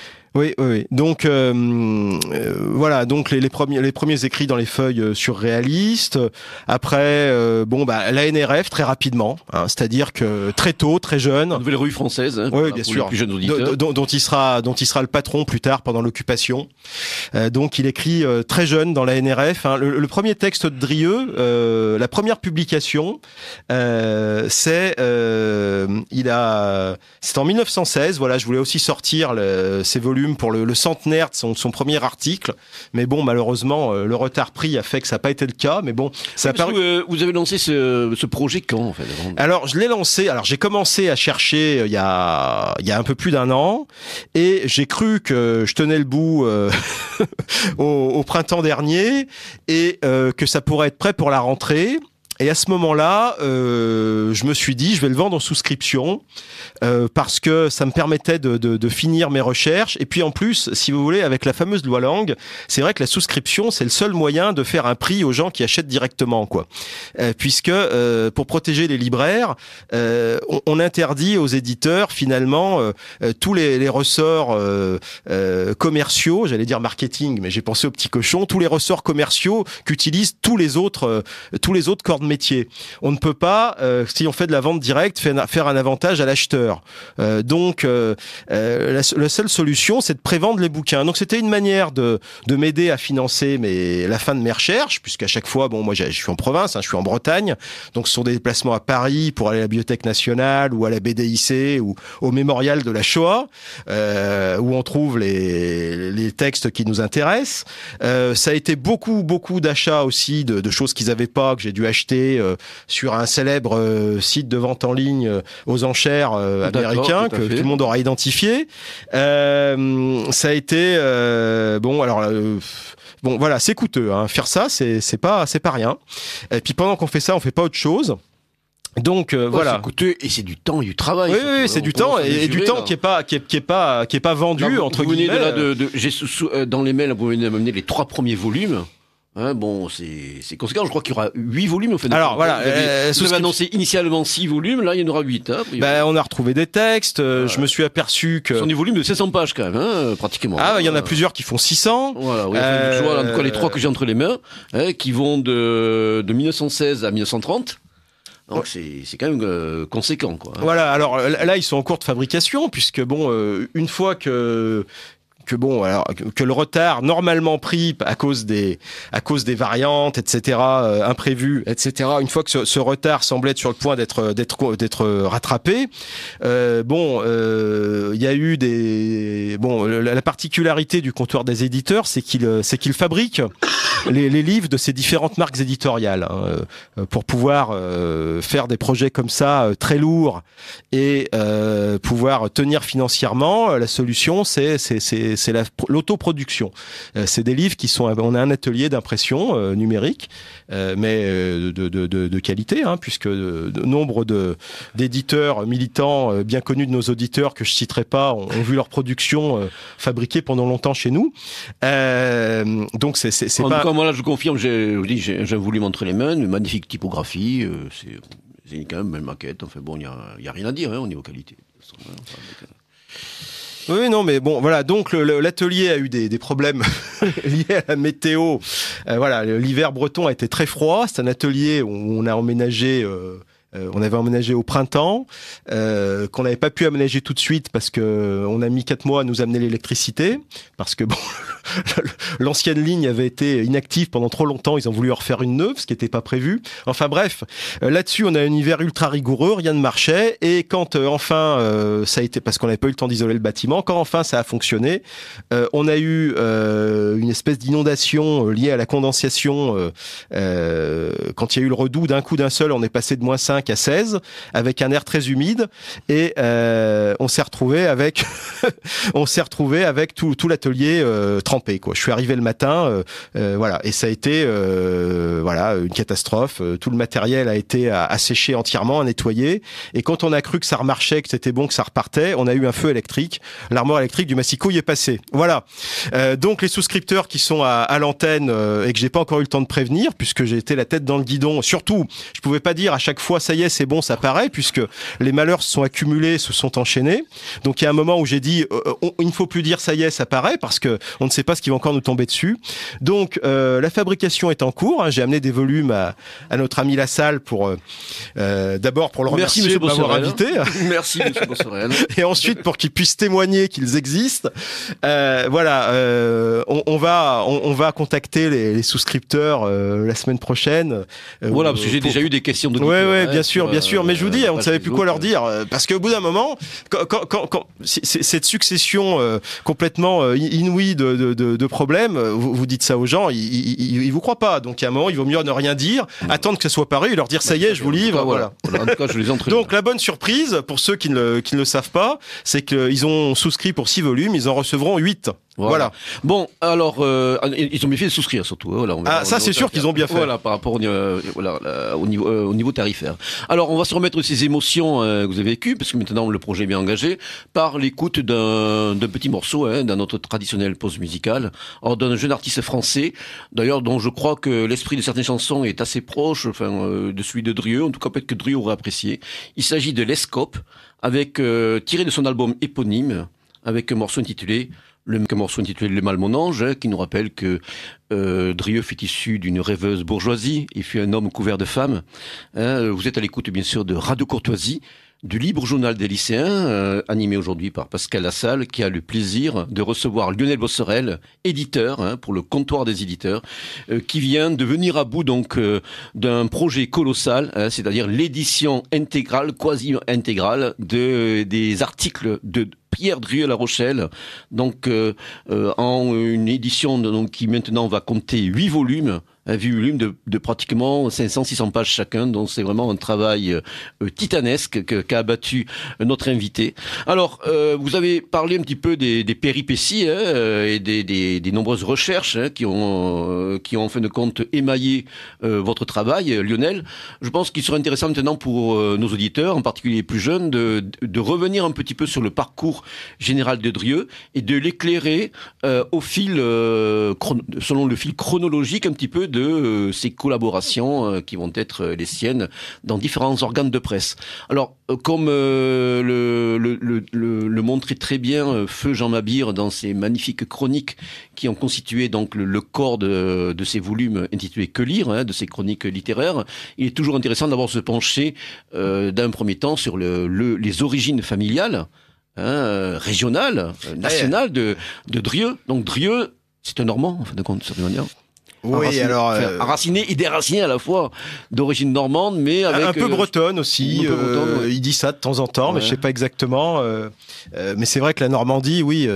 Oui, oui, Donc euh, euh, voilà, donc les, premiers les premiers écrits dans les feuilles euh, surréalistes. Après, bon bah la NRF très rapidement, hein. c'est-à-dire que très tôt, très jeune. nouvelle rue française. Hein, oui, bien sûr. Dont, il sera dont il sera le patron plus tard pendant l'occupation. donc il écrit très jeune dans la NRF. Hein. Le, premier texte de Drieux, la première publication, c'est il a c'est en 1916. Voilà, je voulais aussi sortir le, ces volumes pour le, le centenaire de son, premier article. Mais bon, malheureusement, euh, le retard pris a fait que ça n'a pas été le cas. Mais bon, ça a euh, vous avez lancé ce, projet quand Alors, je l'ai lancé. Alors, j'ai commencé à chercher euh, il y a, y un peu plus d'un an et j'ai cru que je tenais le bout [LAUGHS] au, printemps dernier et que ça pourrait être prêt pour la rentrée. Et à ce moment-là, euh, je me suis dit, je vais le vendre en souscription euh, parce que ça me permettait de, de, de, finir mes recherches. Et puis en plus, si vous voulez, avec la fameuse loi langue, c'est vrai que la souscription, c'est le seul moyen de faire un prix aux gens qui achètent directement, quoi. Euh, puisque euh, pour protéger les libraires, euh, on, on, interdit aux éditeurs finalement euh, tous les, les ressorts commerciaux, j'allais dire marketing, mais j'ai pensé aux petits cochons, tous les ressorts commerciaux qu'utilisent tous les autres, tous les autres cordes métier. On ne peut pas, euh, si on fait de la vente directe, faire un avantage à l'acheteur. Euh, donc, euh, la, seule solution, c'est de prévendre les bouquins. Donc, c'était une manière de, m'aider à financer la fin de mes recherches, puisqu'à chaque fois, bon, moi, je suis en province, hein, je suis en Bretagne, donc ce sont des déplacements à Paris pour aller à la Bibliothèque nationale ou à la BDIC ou au Mémorial de la Shoah, où on trouve les, textes qui nous intéressent. ça a été beaucoup, beaucoup d'achats aussi de, de choses qu'ils n'avaient pas, que j'ai dû acheter euh, sur un célèbre euh, site de vente en ligne euh, aux enchères américain que tout le monde aura identifié. ça a été bon alors bon voilà c'est coûteux hein. faire ça c'est c'est pas c'est pas rien. Et puis pendant qu'on fait ça on fait pas autre chose. Donc voilà. C'est coûteux et c'est du temps et du travail. Oui, oui c'est du temps et, du temps qui est pas qui est, pas qui est pas vendu entre guillemets. dans les mails, vous venez de m'amener les trois premiers volumes. Hein, bon, c'est conséquent. Je crois qu'il y aura 8 volumes. Au final. Alors voilà, vous avez, euh, annoncé initialement 6 volumes, là il y en aura 8. Hein, ben, on a retrouvé des textes, euh, je me suis aperçu que... Ce sont des volumes de 600 pages quand même, hein, euh, pratiquement. Ah, il y en a plusieurs qui font 600. Voilà, oui, vois, en tout cas les trois que j'ai entre les mains, hein, qui vont de, de 1916 à 1930. Donc c'est quand même conséquent quoi. Hein. Voilà, alors là ils sont en cours de fabrication puisque bon une fois que que bon, alors, que le retard normalement pris à cause des, à cause des variantes, etc., euh, imprévues etc., une fois que ce, retard semblait être sur le point d'être, d'être, d'être rattrapé, euh, bon, euh, il y a eu des, bon, la, particularité du comptoir des éditeurs, c'est qu'il, c'est qu'il fabrique les, livres de ces différentes marques éditoriales hein, euh, pour pouvoir euh, faire des projets comme ça euh, très lourds et pouvoir tenir financièrement. La solution, c'est c'est l'autoproduction. c'est des livres qui sont. On a un atelier d'impression numérique, mais de, de, de, de qualité, hein, puisque nombre de d'éditeurs militants bien connus de nos auditeurs que je citerai pas ont, vu leur production fabriquée pendant longtemps chez nous. donc c'est c'est pas moi là, je confirme, j'ai, je vous dis, j'ai, voulu montrer les mains, une magnifique typographie, euh, c'est, quand même belle maquette. Enfin bon, il n'y a, rien à dire hein, au niveau qualité. Oui, non, mais bon, voilà. Donc l'atelier a eu des, problèmes [LAUGHS] liés à la météo. Euh, voilà, l'hiver breton a été très froid. C'est un atelier où on a emménagé. Euh, euh, on avait emménagé au printemps, euh, qu'on n'avait pas pu aménager tout de suite parce que euh, on a mis quatre mois à nous amener l'électricité, parce que [LAUGHS] bon, l'ancienne ligne avait été inactive pendant trop longtemps, ils ont voulu en refaire une neuve, ce qui n'était pas prévu. Enfin bref, là-dessus, on a un hiver ultra rigoureux, rien ne marchait, et quand enfin ça a été, parce qu'on n'avait pas eu le temps d'isoler le bâtiment, quand enfin ça a fonctionné, on a eu une espèce d'inondation liée à la condensation quand il y a eu le redout, d'un coup d'un seul, on est passé de moins 5 à 16 avec un air très humide et euh, on s'est retrouvé avec [LAUGHS] on s'est retrouvé avec tout, tout l'atelier euh, trempé quoi. Je suis arrivé le matin euh, voilà et ça a été voilà une catastrophe, tout le matériel a été asséché entièrement, à nettoyer et quand on a cru que ça remarchait, que c'était bon, que ça repartait, on a eu un feu électrique, l'armoire électrique du Massico y est passée. Voilà. donc les souscripteurs qui sont à, l'antenne et que j'ai pas encore eu le temps de prévenir puisque j'ai été la tête dans le guidon, surtout, je pouvais pas dire à chaque fois ça y est, c'est bon, ça paraît, puisque les malheurs se sont accumulés, se sont enchaînés. Donc il y a un moment où j'ai dit, euh, euh, il ne faut plus dire ça y est, ça paraît, parce que on ne sait pas ce qui va encore nous tomber dessus. Donc euh, la fabrication est en cours. Hein. J'ai amené des volumes à, notre ami Lassalle pour d'abord pour le remercier Merci, de m'avoir invité. Hein. [LAUGHS] Merci Monsieur [LAUGHS] Et ensuite pour qu'ils puissent témoigner qu'ils existent. voilà, on, on, va on, va contacter les, souscripteurs la semaine prochaine. voilà, parce que j'ai déjà eu des questions de bien sûr, bien sûr. Mais je vous dis, on ne euh, savait plus quoi leur dire. Euh, parce qu'au bout d'un moment, quand, cette succession euh, complètement inouïe de, problèmes, vous, dites ça aux gens, ils, ne vous croient pas. Donc à un moment, il vaut mieux ne rien dire, attendre que ça soit paru et leur dire bah, ça y est, je vous livre. voilà. Donc la bonne surprise, pour ceux qui ne le, savent pas, c'est qu'ils ont souscrit pour 6 volumes, ils en recevront 8. Voilà. Bon, alors, ah, ils ont bien fait de souscrire surtout. Hein, ah, ça, c'est sûr qu'ils ont bien fait. Voilà, par rapport au niveau tarifaire. Alors, on va se remettre ces émotions euh, que vous avez vécues, parce que maintenant le projet est bien engagé, par l'écoute d'un petit morceau, hein, d'un autre traditionnel pause musicale, d'un jeune artiste français, d'ailleurs dont je crois que l'esprit de certaines chansons est assez proche, enfin, euh, de celui de Drieux, en tout cas peut-être que Drieux aurait apprécié. Il s'agit de Lescope, avec euh, tiré de son album éponyme, avec un morceau intitulé le morceau intitulé Le mal mon ange, qui nous rappelle que euh, Drieux fut issu d'une rêveuse bourgeoisie, il fut un homme couvert de femmes. Hein, vous êtes à l'écoute bien sûr de Radio Courtoisie, du libre journal des lycéens, euh, animé aujourd'hui par Pascal Lassalle, qui a le plaisir de recevoir Lionel Bosserel, éditeur hein, pour le comptoir des éditeurs, euh, qui vient de venir à bout donc euh, d'un projet colossal, hein, c'est-à-dire l'édition intégrale, quasi intégrale, de, des articles de Pierre Drieu La Rochelle, donc en une édition donc, qui maintenant va compter huit volumes, un volume de, pratiquement 500-600 pages chacun. Donc c'est vraiment un travail euh, euh, titanesque qu'a abattu euh, notre invité. Alors vous avez parlé un petit peu des, péripéties hein, et des, nombreuses recherches hein, qui ont qui ont en fin de compte émaillé votre travail, Lionel. Je pense qu'il serait intéressant maintenant pour nos auditeurs, en particulier les plus jeunes, de, de revenir un petit peu sur le parcours général de Drieux et de l'éclairer au fil selon le fil chronologique un petit peu de euh, ces collaborations euh, qui vont être euh, les siennes dans différents organes de presse. Alors, comme le, le, le, le, montrait très bien Feu Jean Mabir dans ses magnifiques chroniques qui ont constitué donc le, corps de, de ces volumes intitulés Que lire, hein, de ces chroniques littéraires, il est toujours intéressant d'avoir se pencher d'un premier temps sur le les origines familiales. Hein, régionales, nationales de, de Drieux. Donc Drieu, c'est un Normand, en fin de compte, sur une manière. Oui, alors euh... et déraciné à la fois, d'origine normande, mais avec un peu euh, bretonne aussi. Euh, il dit ça de temps en temps, mais je sais pas exactement. Euh, mais c'est vrai que la Normandie, oui.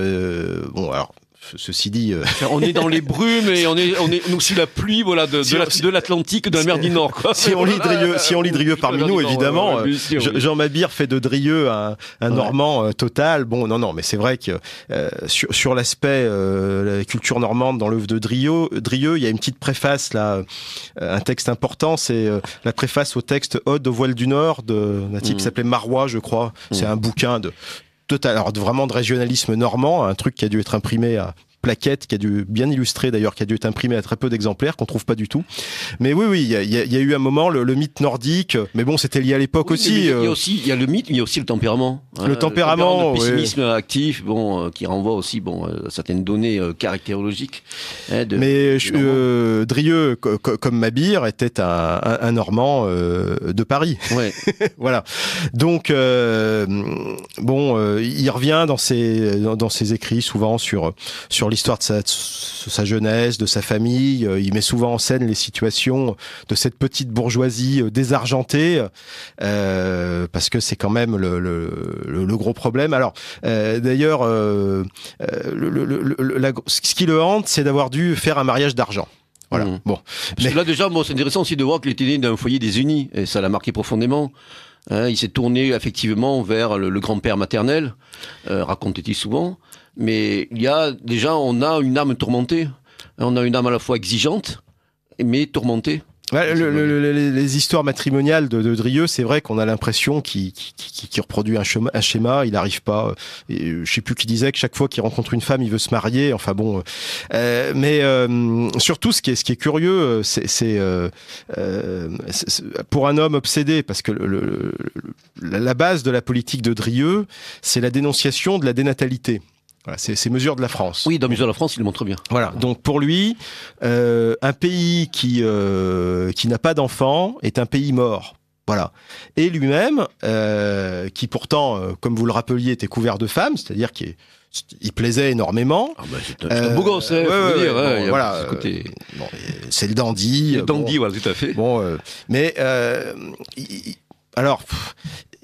bon, alors Ceci dit, euh, on est dans les brumes et on est, on est la pluie, voilà, de, de l'Atlantique, de la mer du Nord. Si on lit Drieux, si on lit parmi nous, évidemment, Jean Mabir fait de Drieux un, Normand euh, total. Bon, non, non, mais c'est vrai que euh, sur, l'aspect la culture normande dans l'œuvre de Drieux, il y a une petite préface là, un texte important, c'est la préface au texte Ode aux voiles du Nord de d'un type qui mm. s'appelait Marois, je crois. C'est mm. un bouquin de total, alors vraiment de régionalisme normand, un truc qui a dû être imprimé à plaquette qui a dû bien illustrer d'ailleurs, qui a dû être imprimée à très peu d'exemplaires, qu'on trouve pas du tout. Mais oui, oui, il y, a eu un moment le, mythe nordique, mais bon, c'était lié à l'époque euh. aussi. Il y, a aussi, il le mythe, mais il y a aussi le tempérament. Hein. Le tempérament, le pessimisme actif, bon, euh, qui renvoie aussi, bon, euh, certaines données caractérologiques. Hein, mais euh, Drieux, comme Mabir, était un, Normand de Paris. Ouais. [LAUGHS] voilà. Donc bon, il revient dans ses dans ses écrits souvent sur sur l'histoire de sa, jeunesse, de sa famille. Euh, il met souvent en scène les situations de cette petite bourgeoisie euh, désargentée, euh, parce que c'est quand même le, gros problème. Alors, d'ailleurs, ce qui le hante, c'est d'avoir dû faire un mariage d'argent. Voilà. Mmh. Bon. là, déjà, c'est intéressant aussi de voir qu'il était né d'un foyer Unis, et ça l'a marqué profondément. Hein, il s'est tourné effectivement vers le, grand-père maternel, racontait-il souvent. Mais il y a déjà, on a une âme tourmentée. On a une âme à la fois exigeante, mais tourmentée. les, histoires matrimoniales de, Drieu, Drieux, c'est vrai qu'on a l'impression qu'il reproduit un, schéma, il n'arrive pas. Je euh, euh, je sais plus qui disait que chaque fois qu'il rencontre une femme, il veut se marier. Enfin bon, euh, mais surtout ce qui est, ce qui est curieux, c'est pour un homme obsédé, parce que la base de la politique de Drieux, c'est la dénonciation de la dénatalité c'est ces mesures de la France. Oui, dans mesure de la France, il le montre bien. Voilà. Donc pour lui, euh, un pays qui euh, qui n'a pas d'enfants est un pays mort. Voilà. Et lui-même, euh, qui pourtant, comme vous le rappeliez, était couvert de femmes, c'est-à-dire qu'il plaisait énormément. Ah bah, c'est un, beau gosse, hein, dire, hein, voilà. C'est le dandy. Le dandy, tout à fait. Bon, mais alors,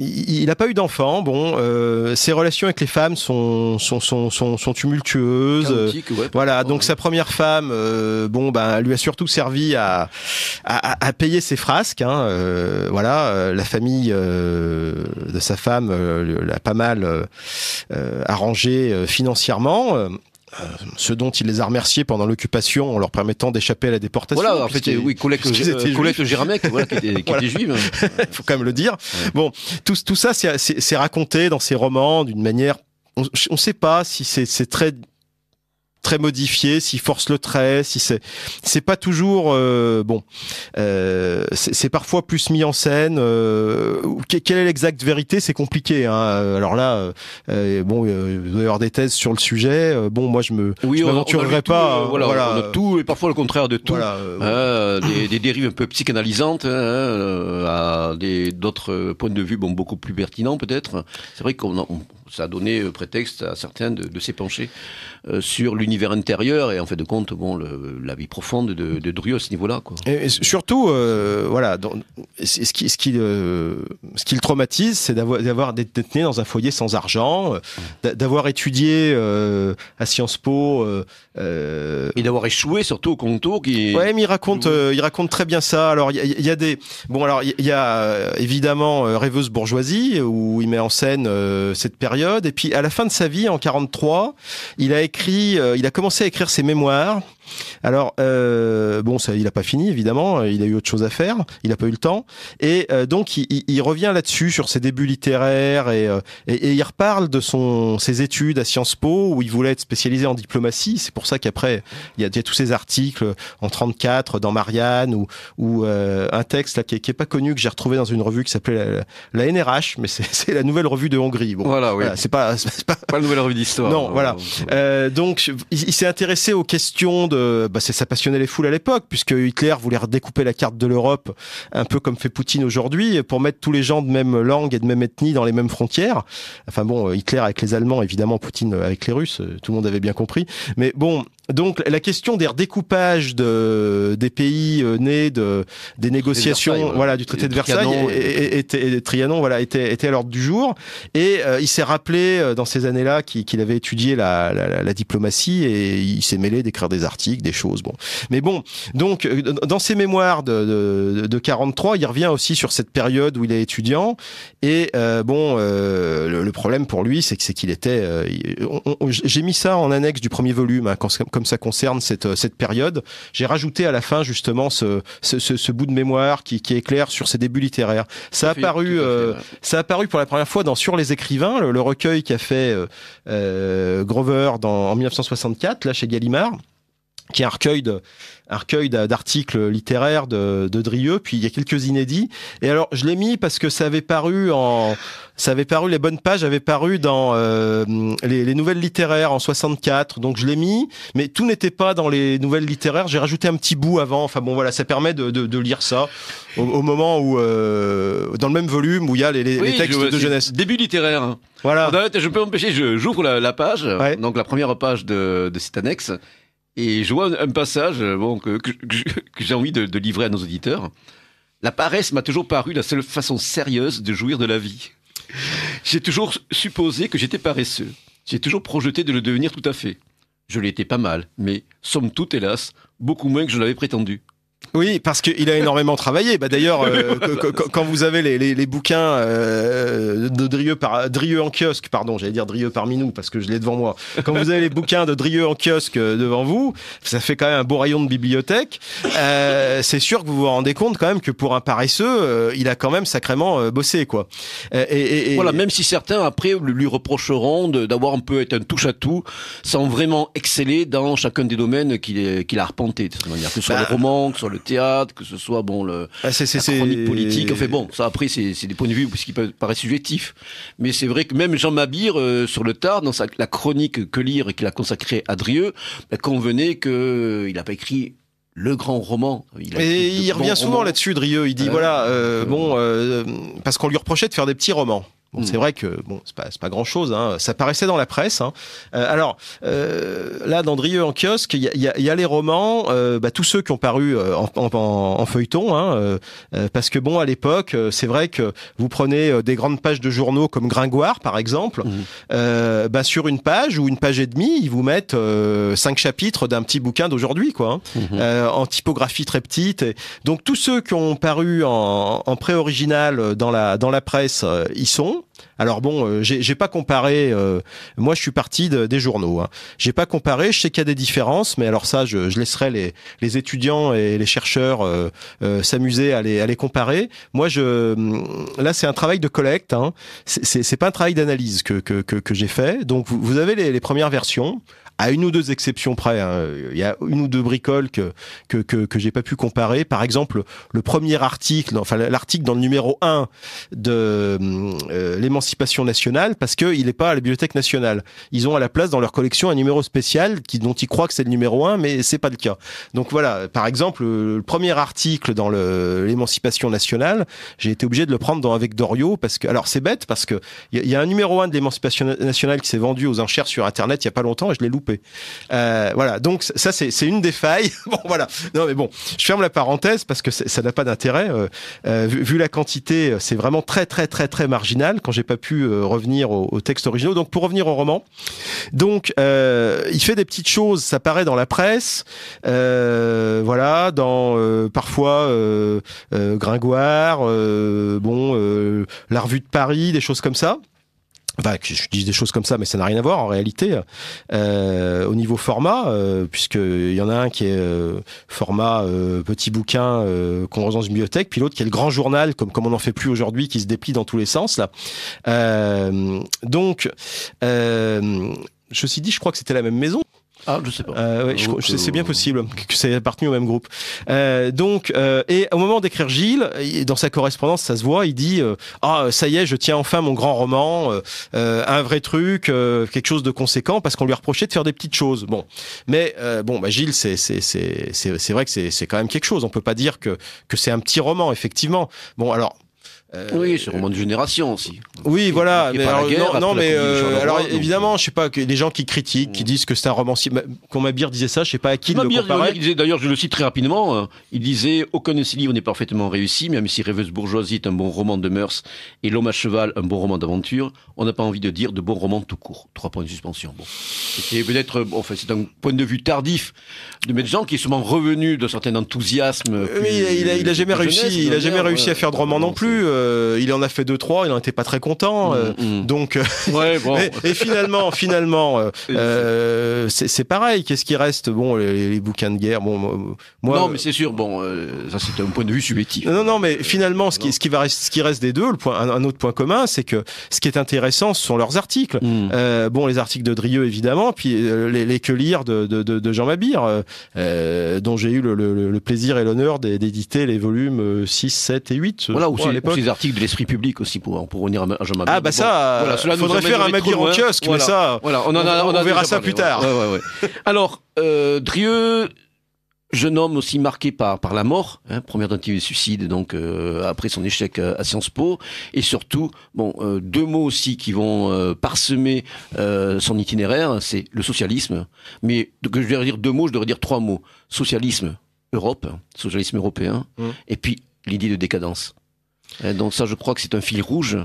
il n'a pas eu d'enfant. Bon, euh, ses relations avec les femmes sont sont tumultueuses. voilà. Donc sa première femme, euh, bon, ben, lui a surtout servi à payer ses frasques. Hein, euh, voilà, la famille de sa femme l'a pas mal arrangé financièrement. Euh, ce dont il les a remerciés pendant l'occupation en leur permettant d'échapper à la déportation. Voilà, en fait, oui, Colette, Colette voilà, qui était, qui était juive. Hein. [LAUGHS] Il faut quand même le dire. Bon, tout, tout ça, c'est raconté dans ces romans d'une manière on ne sait pas si c'est très très modifié, s'il force le trait, si c'est c'est pas toujours euh, bon, euh, c'est parfois plus mis en scène. Euh, quelle est l'exacte vérité C'est compliqué. Hein. Euh, alors là, euh, bon, il doit y avoir des thèses sur le sujet. Bon, moi je me oui, je m'aventurerai pas. voilà, voilà. tout et parfois le contraire de tout. Voilà, hein, des, des, dérives un peu psychanalysantes, hein, à des d'autres points de vue, bon, beaucoup plus pertinents peut-être. C'est vrai qu'on ça a donné prétexte à certains de, de s'épancher euh, sur l'univers intérieur et en fait de compte, bon, la vie profonde de, de à ce niveau-là. Et, et, surtout, euh, voilà, ce qui, ce qui, euh, ce qui le traumatise, c'est d'avoir d'être né dans un foyer sans argent, mm. d'avoir étudié à Sciences Po. et d'avoir échoué surtout au contour qui. Ouais, mais il raconte, mm. il raconte très bien ça. Alors, il y, a des. Bon, alors, il y, a évidemment Rêveuse bourgeoisie où il met en scène cette période. Et puis, à la fin de sa vie, en 43, il a écrit euh, il a commencé à écrire ses mémoires alors euh, bon, ça, il a pas fini évidemment. Il a eu autre chose à faire. Il a pas eu le temps. Et euh, donc il, revient là-dessus sur ses débuts littéraires euh, et, il reparle de son ses études à Sciences Po où il voulait être spécialisé en diplomatie. C'est pour ça qu'après il y, a, tous ces articles en 34 dans Marianne ou ou un texte là, qui, est, qui pas connu que j'ai retrouvé dans une revue qui s'appelait la, la, NRH, mais [LAUGHS] c'est la nouvelle revue de Hongrie. voilà, [LAUGHS] c'est pas, pas, la nouvelle revue d'histoire. Non, voilà. donc il s'est intéressé aux questions de euh, bah, ça passionnait les foules à l'époque, puisque Hitler voulait redécouper la carte de l'Europe, un peu comme fait Poutine aujourd'hui, pour mettre tous les gens de même langue et de même ethnie dans les mêmes frontières. Enfin bon, euh, Hitler avec les Allemands, évidemment, Poutine avec les Russes, euh, tout le monde avait bien compris. Mais bon, donc la question des redécoupages de, des pays euh, nés de, des négociations voilà. du traité de Versailles et, Trianon voilà était, était à l'ordre du jour et euh, il s'est rappelé euh, dans ces années-là qu'il avait étudié la, la, la, diplomatie et il s'est mêlé d'écrire des articles des choses bon mais bon donc dans ses mémoires de, de, 43 il revient aussi sur cette période où il est étudiant et bon le, problème pour lui c'est que c'est qu'il était j'ai mis ça en annexe du premier volume hein, quand, comme ça concerne cette, euh, cette période. J'ai rajouté à la fin justement ce, bout de mémoire qui, qui, éclaire sur ses débuts littéraires. Ça a paru euh, ça a pour la première fois dans Sur les écrivains, le, recueil qu'a fait euh, Grover dans, en 1964, là chez Gallimard qui est un recueil de, un recueil d'articles littéraires de, de Drieux, puis il y a quelques inédits. Et alors, je l'ai mis parce que ça avait paru en, ça avait paru, les bonnes pages avaient paru dans euh, les, les, nouvelles littéraires en 64, donc je l'ai mis, mais tout n'était pas dans les nouvelles littéraires, j'ai rajouté un petit bout avant, enfin bon voilà, ça permet de, de, lire ça au, moment où, euh, dans le même volume, où il y a les, les, textes de jeunesse. Début littéraire. Hein. Voilà. Je peux m'empêcher, j'ouvre la, la, page, donc la première page de, de cette annexe, et je vois un passage euh, [LAUGHS] que, j'ai envie de, de, livrer à nos auditeurs. La paresse m'a toujours paru la seule façon sérieuse de jouir de la vie. J'ai toujours supposé que j'étais paresseux. J'ai toujours projeté de le devenir tout à fait. Je l'étais pas mal, mais somme toute, hélas, beaucoup moins que je l'avais prétendu. Oui, parce qu'il a énormément travaillé. Bah, D'ailleurs, euh, [LAUGHS] quand vous avez les, bouquins euh, de Drieux, en kiosque, pardon, j'allais dire Drieux parmi nous, parce que je l'ai devant moi. Quand vous avez les bouquins de Drieux en kiosque euh, devant vous, ça fait quand même un beau rayon de bibliothèque. C'est sûr que vous vous rendez compte quand même que pour un paresseux, il a quand même sacrément bossé. quoi. Voilà, même si certains après lui reprocheront d'avoir un peu été un touche-à-tout, sans vraiment exceller dans chacun des domaines qu'il a arpenté, de manière, que ce bah, que le théâtre, que ce soit bon le ah, la chronique politique. Enfin bon, ça après c'est, des points de vue qui paraît subjectif Mais c'est vrai que même Jean Mabir euh, sur le tard, dans la chronique que lire qu'il a consacrée à Drieux, bah, convenait que il n'a pas écrit le grand roman. Il il revient souvent là-dessus, Drieux. Il dit hein voilà, euh, bon, euh, parce qu'on lui reprochait de faire des petits romans. Bon, C'est hmm. vrai que bon, c'est pas, pas grand chose. Hein. Ça paraissait dans la presse. Hein. Euh, alors euh, là, d'Andrieux en kiosque, il y a, y, a, y a, les romans, euh, bah, tous ceux qui ont paru euh, en, en, feuilleton, hein, parce que bon, à l'époque, c'est vrai que vous prenez des grandes pages de journaux comme Gringoire, par exemple, hmm. bah, sur une page ou une page et demie, ils vous mettent cinq chapitres d'un petit bouquin d'aujourd'hui, quoi, hein. hmm. en typographie très petite. Donc tous ceux qui ont paru en, en pré-original dans la dans la presse, ils sont alors bon, euh, j'ai pas comparé. Euh, moi, je suis parti des journaux. Hein. J'ai pas comparé. Je sais qu'il y a des différences, mais alors ça, je, laisserai les, étudiants et les chercheurs euh, s'amuser à les, à les comparer. Moi, je hum, là, c'est un travail de collecte. Hein. C'est pas un travail d'analyse que, j'ai fait. Donc, vous, avez les, premières versions à une ou deux exceptions près. Hein, il y a une ou deux bricoles que que que, que j'ai pas pu comparer. Par exemple, le premier article, enfin l'article dans le numéro 1 de euh, l'émancipation nationale, parce que il est pas à la Bibliothèque nationale. Ils ont à la place dans leur collection un numéro spécial qui dont ils croient que c'est le numéro 1, mais c'est pas le cas. Donc voilà, par exemple, le premier article dans l'émancipation nationale, j'ai été obligé de le prendre dans avec Dorio parce que alors c'est bête parce que il y, a un numéro 1 de l'émancipation nationale qui s'est vendu aux enchères sur internet il y a pas longtemps et je l'ai loupé. Euh, voilà, donc ça c'est une des failles. [LAUGHS] bon voilà, non mais bon, je ferme la parenthèse parce que ça n'a pas d'intérêt. Euh, euh, vu, la quantité, c'est vraiment très très très très marginal quand j'ai pas pu revenir au texte original. Donc pour revenir au roman, donc il fait des petites choses, ça paraît dans la presse, voilà, dans parfois Gringoire, bon, la revue de Paris, des choses comme ça. Enfin, je dis des choses comme ça, mais ça n'a rien à voir en réalité. Euh, au niveau format, euh, puisqu'il y en a un qui est euh, format euh, petit bouquin qu'on reçoit dans une bibliothèque, puis l'autre qui est le grand journal, comme, comme on n'en fait plus aujourd'hui, qui se déplie dans tous les sens. Là. donc, je suis dit, je crois que c'était la même maison. Ah, je sais pas. Euh, c'est bien possible que ça appartenu au même groupe. Euh, donc, euh, et au moment d'écrire Gilles, dans sa correspondance, ça se voit, il dit Ah, ça y est, je tiens enfin mon grand roman, un vrai truc, quelque chose de conséquent, parce qu'on lui reprochait de faire des petites choses. Bon, mais bon, bah, Gilles, c'est c'est vrai que c'est quand même quelque chose. On peut pas dire que que c'est un petit roman, effectivement. Bon, alors euh, oui, c'est un roman de génération aussi. Oui, voilà. Mais alors, non, mais euh, alors évidemment, euh, je sais pas que les gens qui critiquent, qui mm. disent que c'est un roman... Bah, quand Mabir disait ça, je sais pas à qui le disait D'ailleurs, je le cite très rapidement. Hein, il disait aucun de ces livres n'est parfaitement réussi, même si Rêveuse bourgeoisie est un bon roman de mœurs et L'homme à cheval un bon roman d'aventure, on n'a pas envie de dire de bons romans tout court. Trois points de suspension. Bon, peut-être, enfin, c'est un point de vue tardif de mes gens qui est souvent revenu d'un certain enthousiasme. il a, jamais réussi. il a jamais réussi à faire de roman non plus. Euh, il en a fait deux trois, il n'en était pas très content. Mm, euh, mm. Donc, euh, [LAUGHS] et, finalement, finalement, c'est pareil. Qu'est-ce qui reste Bon, les, bouquins de guerre. Bon, moi, non, mais c'est sûr. Bon, ça c'est un point de vue subjectif. Non, non, mais finalement, ce qui, ce qui va reste, ce qui reste des deux, le point, un, autre point commun, c'est que ce qui est intéressant, ce sont leurs articles. Mm. bon, les articles de Drieux évidemment, puis les, que lire de, Jean Mabir, dont j'ai eu le, plaisir et l'honneur d'éditer les volumes 6, 7 et 8. Voilà, où c'est article de l'esprit public aussi pour, pour revenir à Jean-Marie. Ah, bah ça, faudrait faire un Mabir en hein. kiosque, mais ça, on, en on, verra ça plus tard. Alors, euh, Drieux, jeune homme aussi marqué par, par la mort, hein, première tentative de suicide, donc euh, après son échec à Sciences Po, et surtout, bon, euh, deux mots aussi qui vont euh, parsemer son itinéraire, c'est le socialisme, mais que je devrais dire deux mots, je devrais dire trois mots. Socialisme, Europe, socialisme européen, mmh. et puis l'idée de décadence. Euh, donc ça, je crois que c'est un fil rouge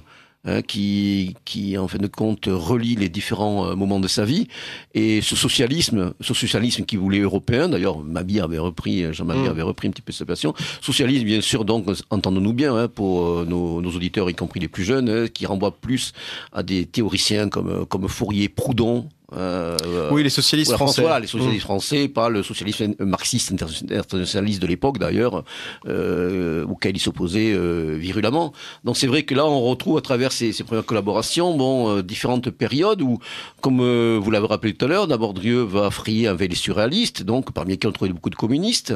euh, qui, qui, en fin de compte, relie les différents euh, moments de sa vie. Et ce socialisme, ce socialisme qui voulait européen, d'ailleurs, Mabie avait repris, Jean marie mm. avait repris un petit peu cette passion. Socialisme, bien sûr, donc, entendons-nous bien, hein, pour nos, auditeurs, y compris les plus jeunes, hein, qui renvoie plus à des théoriciens comme, comme Fourier, Proudhon, euh, oui, les socialistes français. Voilà, les socialistes mmh. français, pas le socialisme marxiste internationaliste de l'époque d'ailleurs, euh, auquel ils s'opposaient euh, virulemment. Donc c'est vrai que là, on retrouve à travers ces, premières collaborations, bon, différentes périodes où, comme vous l'avez rappelé tout à l'heure, d'abord Drieu va frayer un les surréaliste, donc parmi lesquels on trouvait beaucoup de communistes,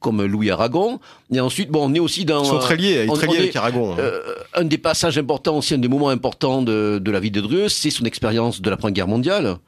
comme Louis Aragon. Et ensuite, bon, on est aussi dans... Ils sont très liés, avec Aragon. Hein. un des passages importants aussi, un des moments importants de, de la vie de Drieu, c'est son expérience de la Première Guerre mondiale.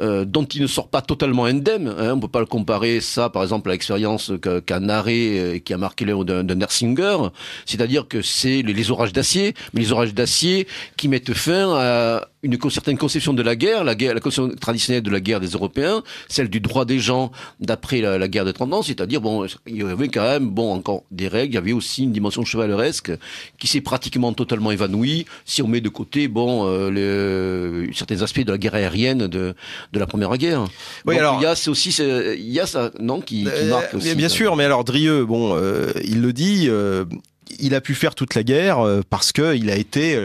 Euh, dont il ne sort pas totalement indemne. Hein. On ne peut pas le comparer, ça, par exemple, à l'expérience qu'a narré euh, qui a marqué l'œuvre d'un Ersinger. C'est-à-dire que c'est les, orages d'acier, mais les orages d'acier qui mettent fin à une certaine conception de la guerre, la, conception traditionnelle de la guerre des Européens, celle du droit des gens d'après la, guerre de 30 ans, c'est-à-dire, bon, il y avait quand même, bon, encore des règles, il y avait aussi une dimension chevaleresque qui s'est pratiquement totalement évanouie si on met de côté, bon, euh, certains aspects de la guerre aérienne de, de la Première Guerre. Oui, alors il y a c'est aussi il y a ça non qui, euh, marque aussi. Bien euh. sûr, mais alors Drieux, bon, euh, il le dit il a pu faire toute la guerre parce que il a été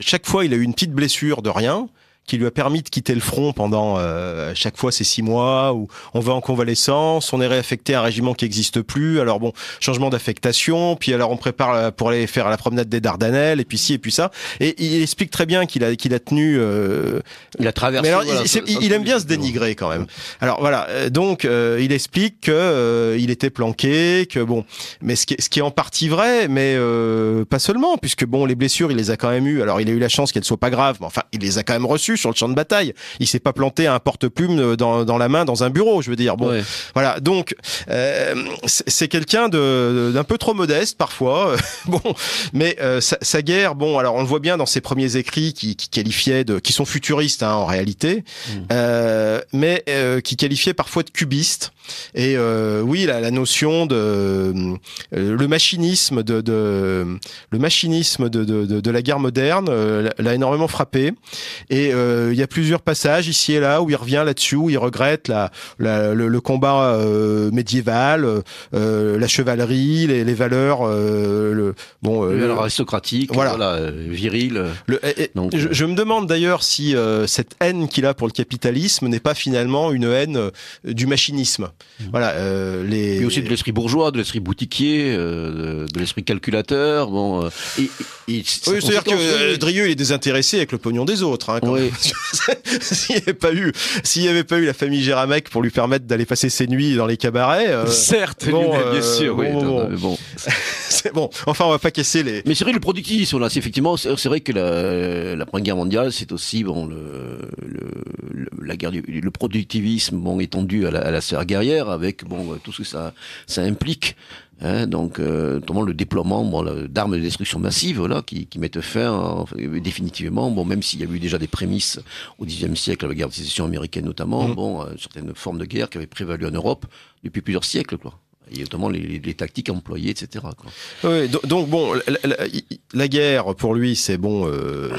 chaque fois il a eu une petite blessure de rien qui lui a permis de quitter le front pendant euh, chaque fois ces six mois où on va en convalescence, on est réaffecté à un régiment qui n'existe plus. Alors bon, changement d'affectation, puis alors on prépare euh, pour aller faire la promenade des Dardanelles et puis ci et puis ça. Et il explique très bien qu'il a qu'il a tenu, euh... il il, aime bien se dénigrer quand même. Alors voilà, euh, donc il explique que il était planqué, que bon, mais ce qui, est, ce qui est en partie vrai, mais pas seulement, puisque bon, les blessures il les a quand même eues. Alors il a eu la chance qu'elles soient pas graves, mais enfin il les a quand même reçues sur le champ de bataille. Il s'est pas planté un porte-plume euh, dans, dans, la main dans un bureau, je veux dire. Bon, voilà. Donc euh, c'est quelqu'un de d'un peu trop modeste parfois. [LAUGHS] bon, mais euh, sa, guerre, bon, alors on le voit bien dans ses premiers écrits qui, qui qualifiaient de, qui sont futuristes hein, en réalité, mmh. mais qui qualifiaient parfois de cubistes. Et euh, oui, la, notion de euh, le machinisme de, de le machinisme de, de, de, la guerre moderne euh, l'a énormément frappé. Et il y a plusieurs passages ici et là où il revient là-dessus, où il regrette la, le, combat médiéval, la chevalerie, les, valeurs, le bon, aristocratiques, voilà, donc, je, me demande d'ailleurs si cette haine qu'il a pour le capitalisme n'est pas finalement une haine du machinisme. Mmh. Voilà. Euh, aussi de l'esprit bourgeois, de l'esprit boutiquier, euh, de l'esprit calculateur. Bon. Euh, c'est-à-dire que euh, Drieux, est désintéressé avec le pognon des autres. Hein, [LAUGHS] s'il n'y avait pas eu, s'il avait pas eu la famille Géramec pour lui permettre d'aller passer ses nuits dans les cabarets. Certes, bon, bien sûr. [LAUGHS] c'est bon. Enfin, on va pas casser les. Mais c'est vrai le productivisme là, c'est effectivement, c'est vrai que la, Première Guerre mondiale, c'est aussi bon le, la guerre le productivisme bon étendu à la, à la avec bon bah, tout ce que ça, implique. Hein. donc, euh, notamment le déploiement d'armes de destruction massive, qui, mettent fin définitivement. Bon, même s'il y a eu déjà des prémices au Xe siècle, la guerre de sécession américaine notamment, mmh. bon, euh, certaines formes de guerre qui avaient prévalu en Europe depuis plusieurs siècles, quoi et notamment les, les, les, tactiques employées, etc. Quoi. Oui, donc bon, la, guerre pour lui, c'est bon, euh,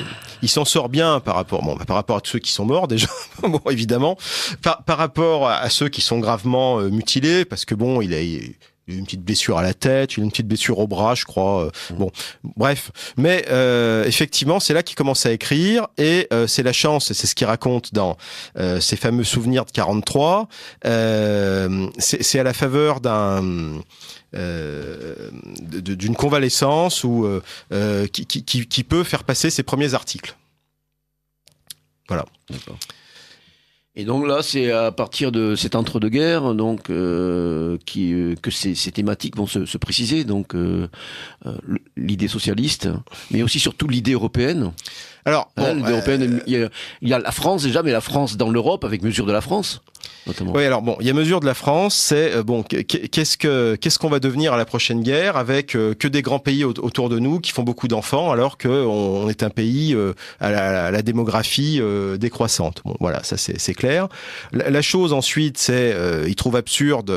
il s'en sort bien par rapport, bon, par rapport à ceux qui sont morts [LAUGHS] déjà, bon évidemment, par, par rapport à ceux qui sont gravement euh, mutilés, parce que bon, il a une petite blessure à la tête, une petite blessure au bras, je crois. Euh, mm. Bon, bref. Mais euh, effectivement, c'est là qu'il commence à écrire et euh, c'est la chance, et c'est ce qu'il raconte dans euh, ses fameux souvenirs de 43. Euh, c'est à la faveur d'un d'une convalescence ou qui, qui, qui peut faire passer ses premiers articles. Voilà. D'accord. Et donc là, c'est à partir de cet entre-deux-guerres donc euh, euh, que ces, thématiques vont se, préciser. Donc euh, l'idée socialiste, mais aussi surtout l'idée européenne. Alors, hein, l'idée européenne, il a, il y, a la France déjà, mais la France dans l'Europe avec mesure de la France. Oui, alors bon, il y a mesure de la France, c'est euh, bon, qu'est-ce que qu'est-ce qu'on va devenir à la prochaine guerre avec euh, que des grands pays autour de nous qui font beaucoup d'enfants alors que on est un pays euh, à la, démographie décroissante. Bon, voilà, ça c'est clair. La, chose ensuite, c'est il trouve absurde.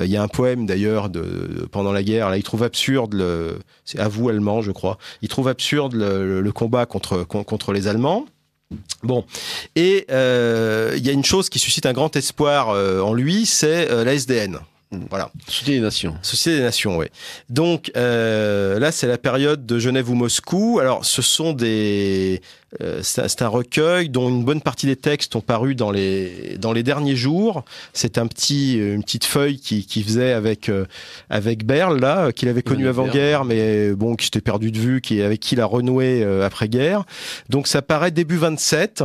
Il y a un poème d'ailleurs de, pendant la guerre. Là, il trouve absurde le, c'est à vous allemand, je crois. Il trouve absurde le, le combat contre contre les Allemands. Bon, et euh, il y a une chose qui suscite un grand espoir euh, en lui, c'est euh, la SDN. Mm. Voilà. Société des Nations. Société des Nations, oui. Donc euh, là, c'est la période de Genève ou Moscou. Alors, ce sont des, euh, c'est un recueil dont une bonne partie des textes ont paru dans les dans les derniers jours. C'est un petit euh, une petite feuille qui, qui faisait avec avec Berle là, qu'il avait connu avant guerre, mais bon, qui s'était perdu de vue, qui avec qui il a renoué après guerre. Donc, ça paraît début 27.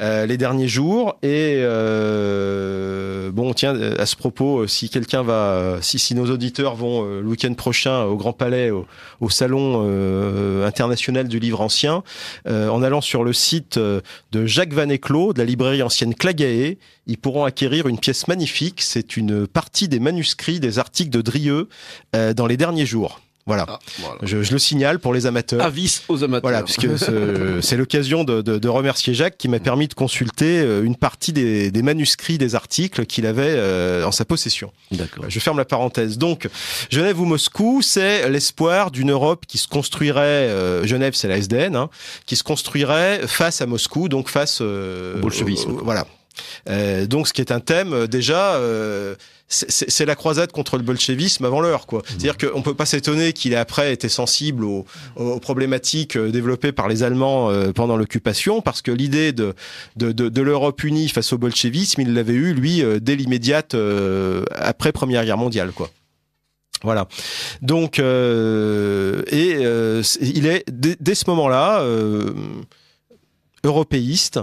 Euh, les derniers jours. Et euh, bon, tiens, à ce propos, euh, si quelqu'un va, si, nos auditeurs vont le week-end prochain au Grand Palais, au, salon international du livre ancien, en allant sur le site de Jacques Van Eclos, de la librairie ancienne Clagaé, ils pourront acquérir une pièce magnifique. C'est une partie des manuscrits des articles de Drieux dans les derniers jours. Voilà. Ah, je, le signale pour les amateurs. Avis aux amateurs. Voilà, puisque c'est l'occasion de, remercier Jacques qui m'a mm. permis de consulter euh, une partie des, manuscrits des articles qu'il avait euh, en sa possession. D'accord. Je ferme la parenthèse. Donc, Genève ou Moscou, c'est l'espoir d'une Europe qui se construirait, euh, Genève c'est la SDN, hein, qui se construirait face à Moscou, donc face au bolchevisme. voilà. donc, ce qui est un thème déjà c'est la croisade contre le bolchevisme avant l'heure, quoi. Mmh. C'est-à-dire qu'on ne peut pas s'étonner qu'il ait après été sensible aux, problématiques euh, développées par les Allemands euh, pendant l'occupation, parce que l'idée de, l'Europe unie face au bolchevisme, il l'avait eu, lui, euh, dès l'immédiate après Première Guerre mondiale, quoi. Voilà. Donc, et il est dès ce moment-là européiste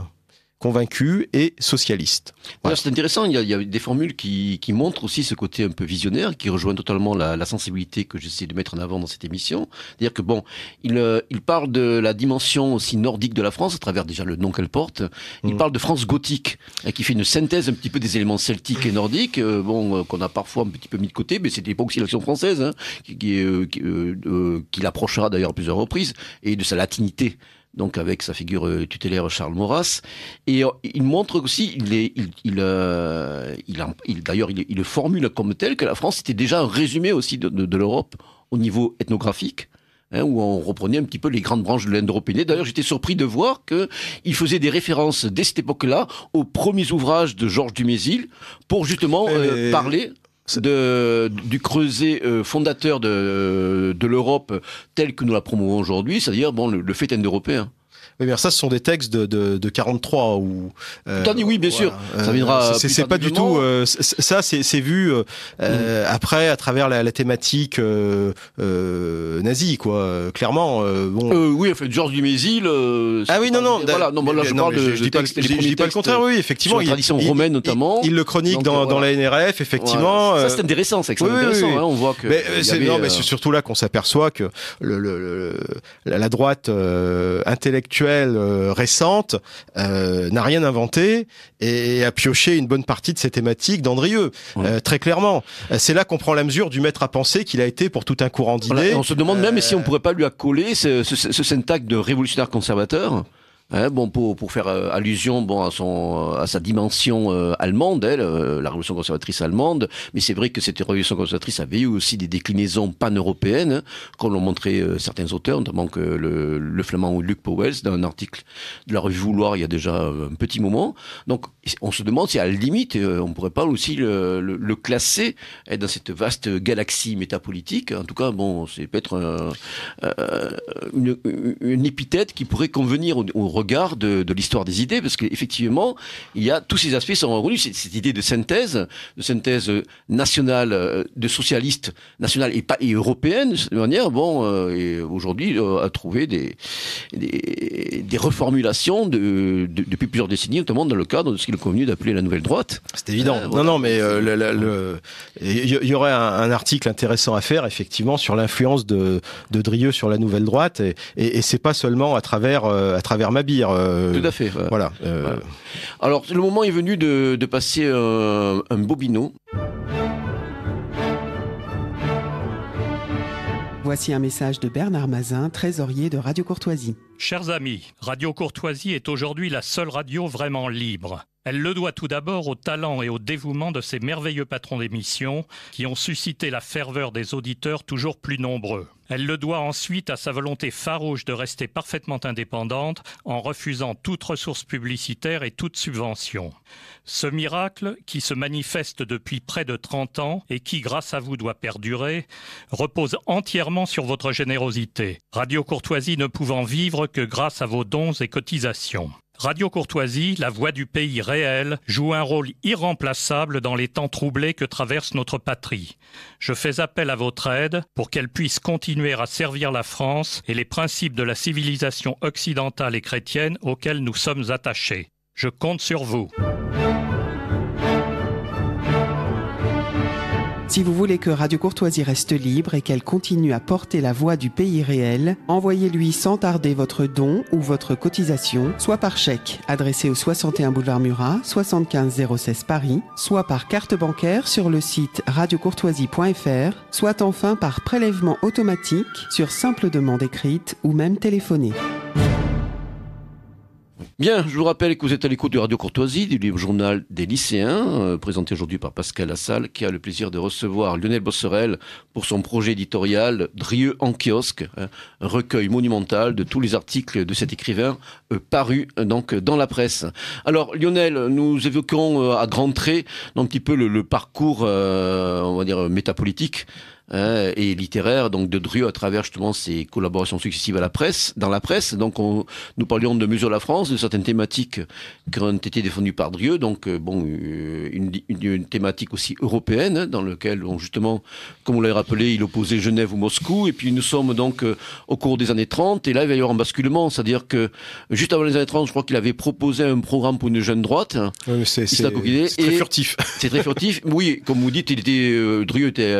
convaincu et socialiste. C'est intéressant, il y, a, il y, des formules qui, montrent aussi ce côté un peu visionnaire, qui rejoint totalement la, sensibilité que j'essaie de mettre en avant dans cette émission. C'est-à-dire que bon, euh, il, parle de la dimension aussi nordique de la France, à travers déjà le nom qu'elle porte. Il mm. parle de France gothique, hein, qui fait une synthèse un petit peu des éléments celtiques et nordiques, euh, bon, euh, qu'on a parfois un petit peu mis de côté, mais c'était pas aussi l'action française, hein, qui, qui, l'approchera d'ailleurs à plusieurs reprises, et de sa latinité donc avec sa figure euh, tutélaire Charles Maurras. Et euh, il montre aussi, il, est, il, il, euh, il, d'ailleurs, il, le formule comme tel que la France était déjà un résumé aussi de, de, de l'Europe au niveau ethnographique. Hein, où on reprenait un petit peu les grandes branches de lindo D'ailleurs, j'étais surpris de voir qu'il faisait des références dès cette époque-là aux premiers ouvrages de Georges Dumézil pour justement parler de, du creuset euh, fondateur de, de l'Europe telle que nous la promouvons aujourd'hui, c'est-à-dire bon, le, le européen. Oui, mais ça, ce sont des textes de, de, de 43 ou. Euh, oui, bien sûr. Ça viendra. Euh, euh, c'est pas du tout. Euh, ça, c'est c'est vu euh, mm. après à travers la, la thématique euh, nazie, quoi. Clairement. bon. euh, oui, en fait Georges Dumézil. ah oui, non, non. Voilà. Non, là, je parle de. Je dis pas, textes, je, dis pas le contraire. Oui, effectivement. Il, la tradition notamment. Il, le chronique dans, dans la NRF, effectivement. Ça, c'est intéressant. C'est intéressant. Hein, on voit que. Non, mais c'est surtout là qu'on s'aperçoit que la droite intellectuelle euh, récente euh, n'a rien inventé et a pioché une bonne partie de ses thématiques d'Andrieux, euh, très clairement. C'est là qu'on prend la mesure du maître à penser qu'il a été pour tout un courant d'idées. on se demande même si on pourrait pas lui accoler ce, ce, ce syntaxe de révolutionnaire conservateur. Hein, bon, pour, pour faire euh, allusion bon, à, son, euh, à sa dimension euh, allemande, la révolution conservatrice allemande, mais c'est vrai que cette révolution conservatrice avait eu aussi des déclinaisons pan-européennes, comme l'ont montré certains auteurs, notamment que le, flamand Luc Powels, dans un article de la revue Vouloir il y a déjà un petit moment. Donc on se demande si à la limite, on pourrait pas aussi le, classer hein, dans cette vaste galaxie métapolitique. En tout cas, bon, c'est peut-être une, épithète qui pourrait convenir au regard de, l'histoire des idées, parce qu'effectivement, il y a tous ces aspects sont revenus. Cette, idée de synthèse, de synthèse nationale, euh, de socialiste nationale et pas européenne de cette manière, bon, euh, aujourd'hui euh, a trouvé des, des, reformulations de, depuis plusieurs décennies, notamment dans le cadre de ce qu'il est convenu d'appeler la nouvelle droite. C'est évident. Non, non, mais le, il y, aurait un, article intéressant à faire, effectivement, sur l'influence de, de, Drieux sur la nouvelle droite, et, et, c'est pas seulement à travers, euh, à Mabir. Euh, Tout à fait. Euh. Voilà, Alors, le moment est venu de, passer un, un bobino. Voici un message de Bernard Mazin, trésorier de Radio Courtoisie. Chers amis, Radio Courtoisie est aujourd'hui la seule radio vraiment libre. Elle le doit tout d'abord au talent et au dévouement de ses merveilleux patrons d'émission qui ont suscité la ferveur des auditeurs toujours plus nombreux. Elle le doit ensuite à sa volonté farouche de rester parfaitement indépendante en refusant toute ressource publicitaire et toute subvention. Ce miracle, qui se manifeste depuis près de 30 ans et qui, grâce à vous, doit perdurer, repose entièrement sur votre générosité. Radio Courtoisie ne pouvant vivre que grâce à vos dons et cotisations. Radio Courtoisie, la voix du pays réel, joue un rôle irremplaçable dans les temps troublés que traverse notre patrie. Je fais appel à votre aide pour qu'elle puisse continuer à servir la France et les principes de la civilisation occidentale et chrétienne auxquels nous sommes attachés. Je compte sur vous. Si vous voulez que Radio Courtoisie reste libre et qu'elle continue à porter la voix du pays réel, envoyez-lui sans tarder votre don ou votre cotisation, soit par chèque adressé au 61 boulevard Murat, 75016 Paris, soit par carte bancaire sur le site radiocourtoisie.fr, soit enfin par prélèvement automatique sur simple demande écrite ou même téléphonée. Bien, je vous rappelle que vous êtes à l'écoute de Radio Courtoisie, du livre journal des lycéens, euh, présenté aujourd'hui par Pascal Lassalle, qui a le plaisir de recevoir Lionel Bosserel pour son projet éditorial Drieux en kiosque, hein, un recueil monumental de tous les articles de cet écrivain euh, paru euh, donc dans la presse. Alors Lionel, nous évoquons à grands traits un petit peu le, le parcours, on va dire métapolitique euh, et littéraire donc de Drieu à travers justement ses collaborations successives à la presse, dans la presse. Donc on, nous parlions de mesure de la France, de certaines thématiques qui ont été défendues par Drieu. Donc euh, bon, euh, une, thématique aussi européenne dans lequel on, justement, comme on l'avez rappelé, il opposait Genève ou Moscou. Et puis nous sommes donc au cours des années 30 et là il va y avoir un basculement, c'est-à-dire que juste avant les années 30, je crois qu'il avait proposé un programme pour une jeune droite. c'est très furtif. C'est très furtif. oui, comme vous dites, il était Drieu était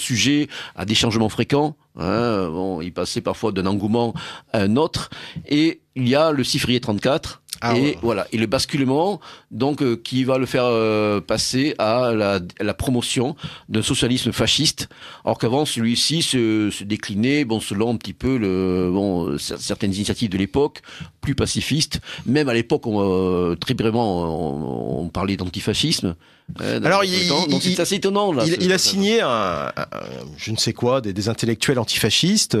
sujet à des changements fréquents. Hein, bon, il passait parfois d'un engouement à un autre. Et il y a le 6 34. Ah et voilà, et le basculement, donc euh, qui va le faire euh, passer à la, promotion d'un socialisme fasciste, alors qu'avant celui-ci se, déclinait, bon, selon un petit peu le, bon, certaines initiatives de l'époque, plus pacifistes. Même à l'époque, euh, très brièvement, on parlait d'antifascisme. Alors, il, est assez étonnant. Là, il, a signé un, je ne sais quoi, des, intellectuels antifascistes,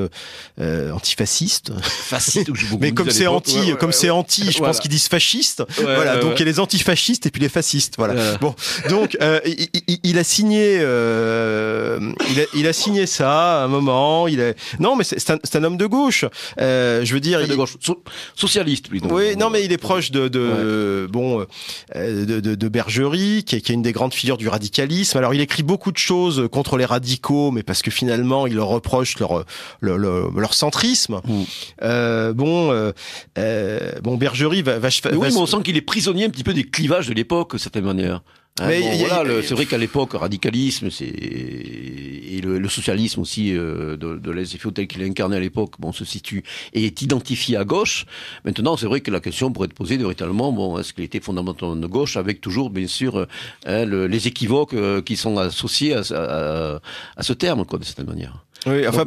euh, antifascistes. Fascistes, [LAUGHS] mais comme c'est anti, comme c'est anti, je [LAUGHS] pense qu'ils disent fascistes. voilà, donc il y a les antifascistes et puis les fascistes. Voilà. Bon, donc euh, il, a signé, euh, il, a, signé ça à un moment. Il a... non, mais c'est un, homme de gauche. Euh, je veux dire, il de gauche, socialiste. Lui, Oui, non, mais il est proche de, de bon, de, de, de Bergerie, qui est, qui est une des grandes figures du radicalisme. Alors il écrit beaucoup de choses contre les radicaux, mais parce que finalement il leur reproche leur leur, centrisme. Mm. Euh, bon, euh, euh, bon Bergerie va. va, oui, mais on sent qu'il est prisonnier un petit peu des clivages de l'époque, de certaine manière. Hein, voilà, c'est vrai qu'à l'époque, radicalisme, c'est et le, socialisme aussi euh, de, de tel qu'il est incarné à l'époque, bon, se situe et est identifié à gauche. Maintenant, c'est vrai que la question pourrait être posée de véritablement, bon, est-ce qu'il était fondamentalement de gauche, avec toujours, bien sûr, hein, les équivoques euh, qui sont associés à, à, ce terme, de certaine manière. Oui, enfin,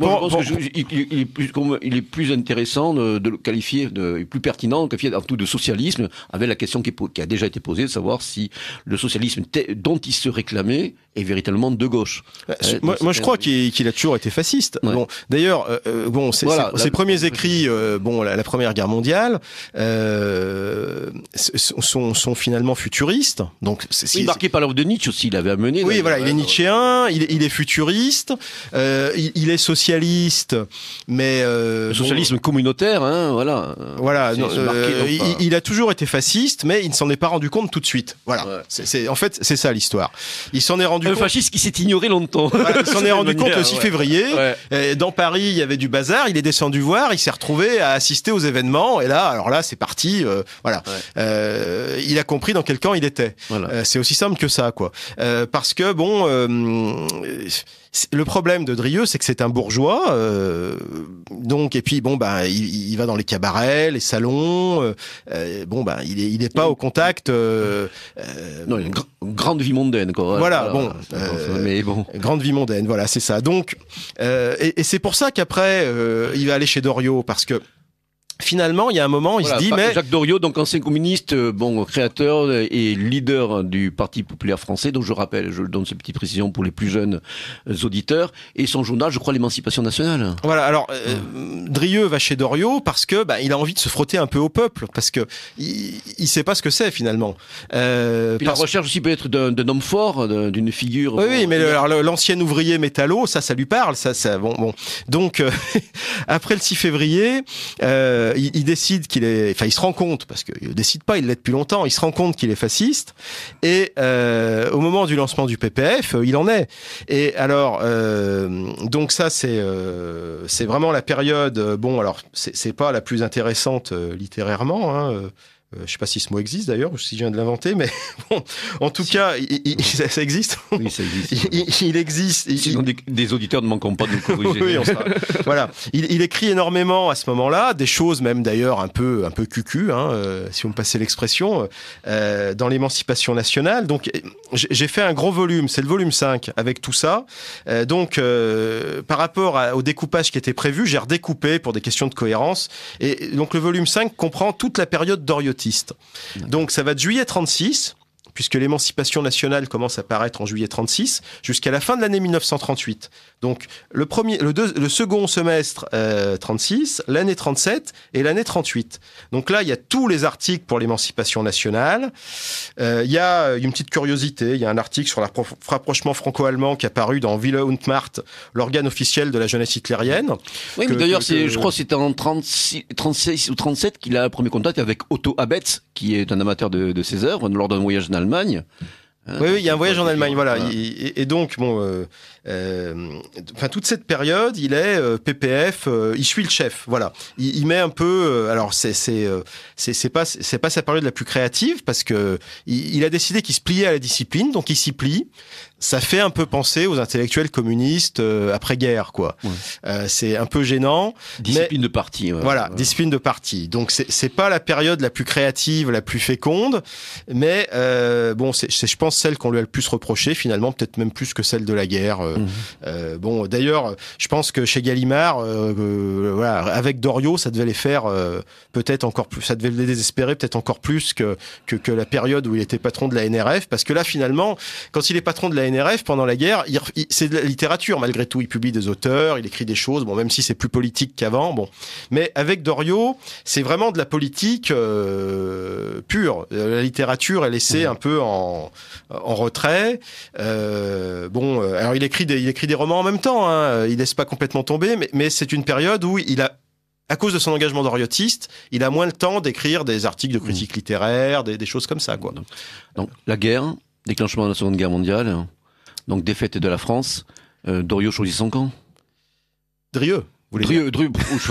il, est plus, intéressant de, le qualifier, de, plus pertinent de qualifier avant tout de socialisme, avec la question qui, qui, a déjà été posée, de savoir si le socialisme dont il se réclamait est véritablement de gauche. Bah, hein, moi, je crois qu'il a toujours été fasciste. d'ailleurs, euh, euh, bon, ses, premiers écrits, bon, la, Première Guerre mondiale, euh, sont, sont, finalement futuristes. Donc, est, marqué par l'œuvre de Nietzsche aussi. Il avait amené. Oui, voilà, il est nietzschéen, il, il est futuriste. il, il est socialiste, mais euh, socialisme communautaire, hein, voilà. Voilà, euh, il, a toujours été fasciste, mais il ne s'en est pas rendu compte tout de suite. Voilà. C'est en fait c'est ça l'histoire. Il s'en est rendu. Un fasciste qui s'est ignoré longtemps. il s'en [LAUGHS] est rendu compte le 6 février. dans Paris, il y avait du bazar. Il est descendu voir. Il s'est retrouvé à assister aux événements. Et là, alors là, c'est parti. Euh, voilà. il a compris dans quel camp il était. Voilà. c'est aussi simple que ça, quoi. parce que bon le problème de Drieux, c'est que c'est un bourgeois, euh, donc et puis bon bah il, va dans les cabarets, les salons, euh, euh, bon bah il est il est pas au contact. non, il a une grande vie mondaine quoi. Voilà, bon, mais bon, grande vie mondaine, voilà c'est ça. Donc et, et c'est pour ça qu'après il va aller chez Doriot parce que finalement, il y a un moment, il se dit, mais... Jacques Doriot, donc ancien communiste, euh, bon, créateur euh, et leader euh, du Parti populaire français, dont je rappelle, je donne ces petites précisions pour les plus jeunes auditeurs, et son journal, je crois, l'émancipation nationale. Voilà, alors, euh, Drieux va chez Doriot parce que bah, il a envie de se frotter un peu au peuple, parce que il, sait pas ce que c'est, finalement. Euh, La recherche aussi peut-être d'un homme fort, d'une figure... Oui, oui mais l'ancien ouvrier métallo, ça, ça lui parle, ça, ça, bon, bon. Donc, [LAUGHS] après le 6 février... Euh, il, décide qu'il est, enfin, il se rend compte parce qu'il décide pas, il l'est depuis longtemps. Il se rend compte qu'il est fasciste et euh, au moment du lancement du PPF, euh, il en est. Et alors, euh, donc ça, c'est c'est vraiment la période. bon, alors c'est pas la plus intéressante littérairement. Hein, euh, je ne sais pas si ce mot existe d'ailleurs, si je viens de l'inventer, mais [LAUGHS] bon, en tout cas, ça existe. Oui, ça existe. il, existe. Sinon, des, des, auditeurs ne manqueront pas de nous corriger. [LAUGHS] oui, voilà. Il, écrit énormément à ce moment-là, des choses même d'ailleurs un peu, un peu cucu, hein, euh, si on me passait l'expression, euh, dans l'émancipation nationale. Donc, j'ai fait un gros volume, c'est le volume 5, avec tout ça. donc, par rapport au découpage qui était prévu, j'ai redécoupé pour des questions de cohérence. Et donc, le volume 5 comprend toute la période d'Oriotti donc ça va de juillet 36 puisque l'émancipation nationale commence à paraître en juillet 36, jusqu'à la fin de l'année 1938. Donc le, premier, le, deux, le second semestre euh, 36, l'année 37 et l'année 38. Donc là, il y a tous les articles pour l'émancipation nationale. Euh, il y a une petite curiosité, il y a un article sur le rapprochement franco-allemand qui a paru dans Wille und Macht, l'organe officiel de la jeunesse hitlérienne. Oui, mais d'ailleurs, je crois que c'était en 36, 36 ou 37 qu'il a le premier contact avec Otto Abetz, qui est un amateur de, de ses œuvres, lors d'un voyage national Allemagne. Oui, il y a un hein, voyage en Allemagne, voilà. Et, donc, bon, euh, euh, enfin, toute cette période, il est euh, PPF, euh, il suit le chef. Voilà. Il, met un peu. alors, c'est c'est c'est pas c'est pas sa période la plus créative parce que il, a décidé qu'il se pliait à la discipline, donc il s'y plie ça fait un peu penser aux intellectuels communistes après-guerre, quoi. c'est un peu gênant. Discipline de parti. voilà, discipline de parti. Donc c'est pas la période la plus créative, la plus féconde, mais bon, c'est je pense celle qu'on lui a le plus reproché finalement, peut-être même plus que celle de la guerre euh, mhm. euh, bon, d'ailleurs, je pense que chez Gallimard, euh, avec Dorio ça devait les faire peut-être encore plus, ça devait les désespérer peut-être encore plus que, que, la période où il était patron de la NRF, parce que là, finalement, quand il est patron de la NRF pendant la guerre, c'est de la littérature malgré tout. Il publie des auteurs, il écrit des choses. Bon, même si c'est plus politique qu'avant, bon. Mais avec Dorio c'est vraiment de la politique pure. La littérature est laissée mhm. un peu en, retrait. bon, alors il écrit il écrit des romans en même temps. Hein. Il laisse pas complètement tomber, mais, c'est une période où il a à cause de son engagement d'oriotiste, il a moins le temps d'écrire des articles de critique mm. littéraire, des, choses comme ça. Quoi. Donc, la guerre, déclenchement de la Seconde Guerre mondiale, donc défaite de la France, euh, Doriot choisit son camp. Drieux. Drieux, oh,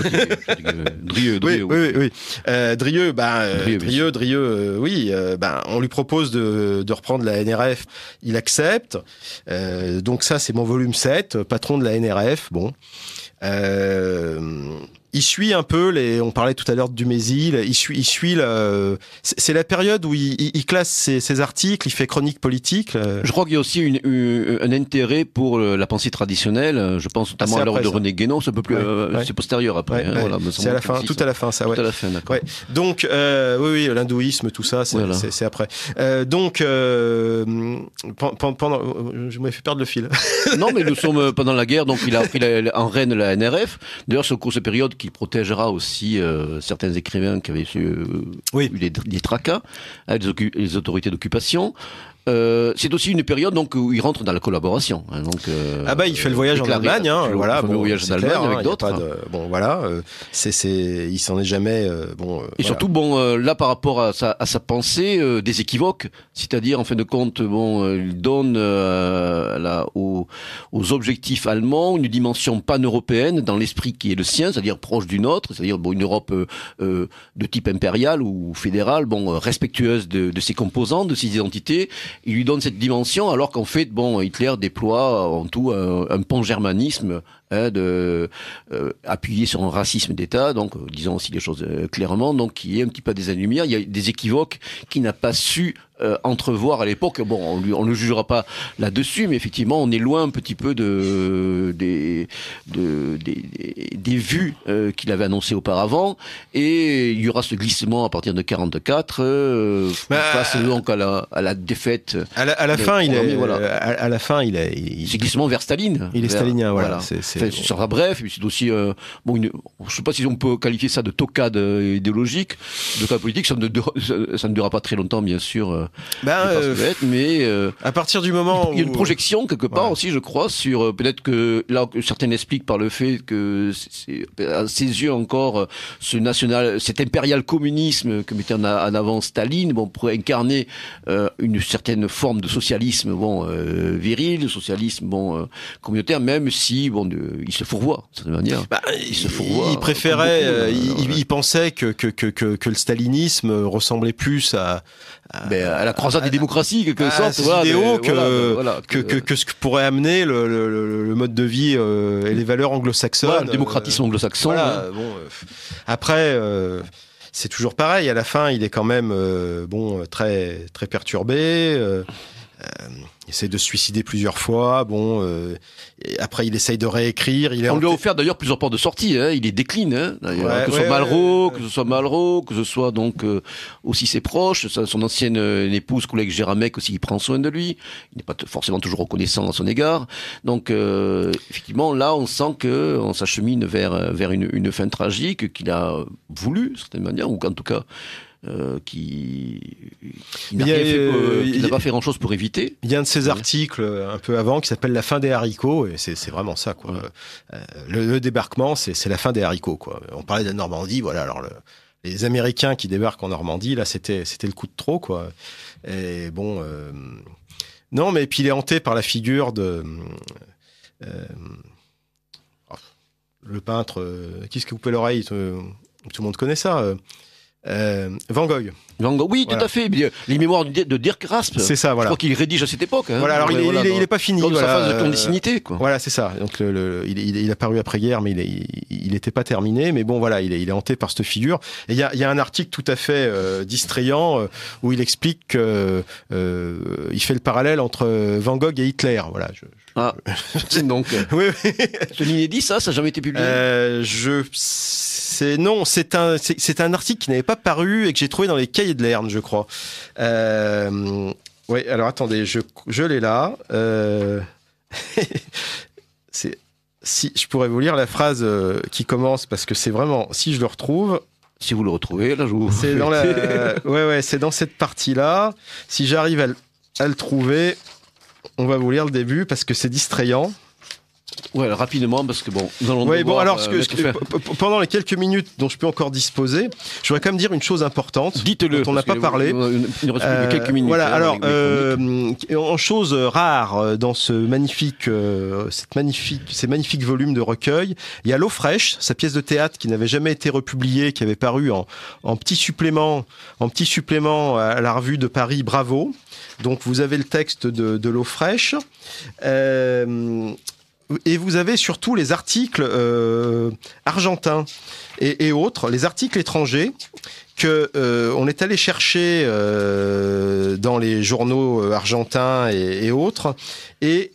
euh, Drieux, oui, oh. oui, oui. Euh, Drieux, ben, euh, euh, oui, ben, on lui propose de, de, reprendre la NRF, il accepte. donc ça, c'est mon volume 7, patron de la NRF. Bon. Euh, il suit un peu les. On parlait tout à l'heure du Mésil. Il suit, il suit la, C'est la période où il, classe ses, articles, il fait chronique politique. Euh. Je crois qu'il y a aussi un intérêt pour euh, la pensée traditionnelle. Euh, je pense notamment à l'heure de René Guénon. C'est peu plus, c'est postérieur après. Hein, c'est à la fin, tout à la fin, ça. Tout à la fin, d'accord. Donc, oui, oui, l'hindouisme, tout ça, c'est après. donc, pendant, pendant, je m'ai fait perdre le fil. non, mais nous [LAUGHS] sommes pendant la guerre, donc il a pris en reine la NRF. D'ailleurs, c'est cours de cette période qui protégera aussi euh, certains écrivains qui avaient euh, eu, des, tracas, avec hein, les, autorités d'occupation. Euh, c'est aussi une période donc où il rentre dans la collaboration. Hein, donc, euh, ah bah il fait le voyage en Allemagne, hein, voilà, le bon, voyage en avec hein, d'autres. Bon voilà, euh, c'est c'est il s'en est jamais bon. Et surtout bon là par rapport à sa à sa pensée des équivoques, c'est-à-dire en fin de compte bon il donne aux objectifs allemands une dimension pan-européenne dans l'esprit qui est le sien, c'est-à-dire proche du nôtre, c'est-à-dire bon une Europe de type impérial ou fédéral, bon respectueuse de, de ses composants, de ses identités il lui donne cette dimension alors qu'en fait, bon, Hitler déploie en tout un, un pan-germanisme Hein, de euh, appuyer sur un racisme d'État, donc euh, disons aussi les choses euh, clairement, donc y est un petit peu des années Il y a des équivoques qu'il n'a pas su entrevoir à l'époque. Bon, on, on, ne jugera pas là-dessus, mais effectivement, on est loin un petit peu de des des, des, vues qu'il avait annoncées auparavant. Et il y aura ce glissement à partir de 1944, bah, face donc à la, à la défaite. À la, fin, il est, à, la fin, il est. Ce glissement vers Staline. Il est stalinien, voilà. c'est enfin, ça sera bref, mais c'est aussi, euh, bon, je ne sais pas si on peut qualifier ça de tocade euh, idéologique, de tocade politique, ça ne, durera pas très longtemps, bien sûr, euh, ben, mais... à partir du moment Il y a une projection, quelque part, aussi, je crois, sur, peut-être que, là, certains expliquent par le fait que, à ses yeux encore, ce national, cet impérial communisme que mettait en, en avant Staline, bon, pourrait incarner une certaine forme de socialisme, bon, viril, de socialisme, bon, communautaire, même si, bon, de, euh, il se fourvoie, de manière. Bah, il se fourvoie. Il préférait, euh, il, pensait que que, que, que, le stalinisme ressemblait plus à, à, la croisade des démocraties, quelque sorte. Voilà, que, que, ce que pourrait amener le, mode de vie euh, et les valeurs anglo-saxonnes. le démocratisme anglo-saxon. Hein. Bon, après c'est toujours pareil. À la fin, il est quand même bon, très très perturbé. Euh, essaie de se suicider plusieurs fois. Bon, euh, après il essaye de réécrire. Il On lui a offert d'ailleurs plusieurs portes de sortie. Hein, il les décline. Hein, que, ce Malraux, que ce soit Malraux, que ce soit donc euh, aussi ses proches, son ancienne épouse, collègue Géramec aussi, il prend soin de lui. Il n'est pas forcément toujours reconnaissant à son égard. Donc effectivement, là, on sent qu'on s'achemine vers vers une, fin tragique qu'il a voulu, d'une certaine manière, ou qu'en tout cas qui, n'a pas fait grand-chose pour éviter. Il y a un de ces articles un peu avant qui s'appelle La fin des haricots, et c'est vraiment ça. Quoi. Euh, le, débarquement, c'est la fin des haricots. Quoi. On parlait de la Normandie, voilà, alors les Américains qui débarquent en Normandie, là, c'était le coup de trop. Quoi. Et bon. Euh, non, mais puis il est hanté par la figure de. Euh, oh, le peintre. qui ce qui l'oreille tout, le monde connaît ça. Euh, Van Gogh. Van Gogh, oui, tout à fait. Les mémoires de Dirk Rasp. C'est ça, voilà. Je crois qu'il rédige à cette époque. Hein. Voilà, alors il, n'est pas fini. sa phase de euh, clandestinité, quoi. Voilà, c'est ça. Donc il, il, a paru après-guerre, mais il n'était pas terminé. Mais bon, voilà, il est, hanté par cette figure. Et il y a, un article tout à fait euh, distrayant où il explique il fait le parallèle entre Van Gogh et Hitler. Voilà. Je, ah, [LAUGHS] donc. oui, oui. C'est inédit, ça Ça n'a jamais été publié Je non, c'est un article qui n'avait pas paru et que j'ai trouvé dans les cahiers de l'Erne, je crois. Euh, oui, alors attendez, je, l'ai là. Euh, [LAUGHS] si je pourrais vous lire la phrase euh, qui commence parce que c'est vraiment si je le retrouve. Si vous le retrouvez, là je vous. C'est dans la. [LAUGHS] ouais ouais, c'est dans cette partie là. Si j'arrive à le trouver, on va vous lire le début parce que c'est distrayant. Oui, rapidement, parce que bon, nous allons bon, alors, euh, pendant les quelques minutes dont je peux encore disposer, je voudrais quand même dire une chose importante. Dites-le. on n'a pas parlé. une de euh, quelques minutes. Voilà, hein, alors, euh, en chose rare dans ce magnifique, cette magnifique, ces magnifiques volumes de recueil, il y a L'eau fraîche, sa pièce de théâtre qui n'avait jamais été republiée, qui avait paru en, petit supplément, en petit supplément à la revue de Paris Bravo. Donc, vous avez le texte de, de L'eau fraîche. Euh, et vous avez surtout les articles euh, argentins et, autres, les articles étrangers que euh, on est allé chercher euh, dans les journaux argentins et, autres, et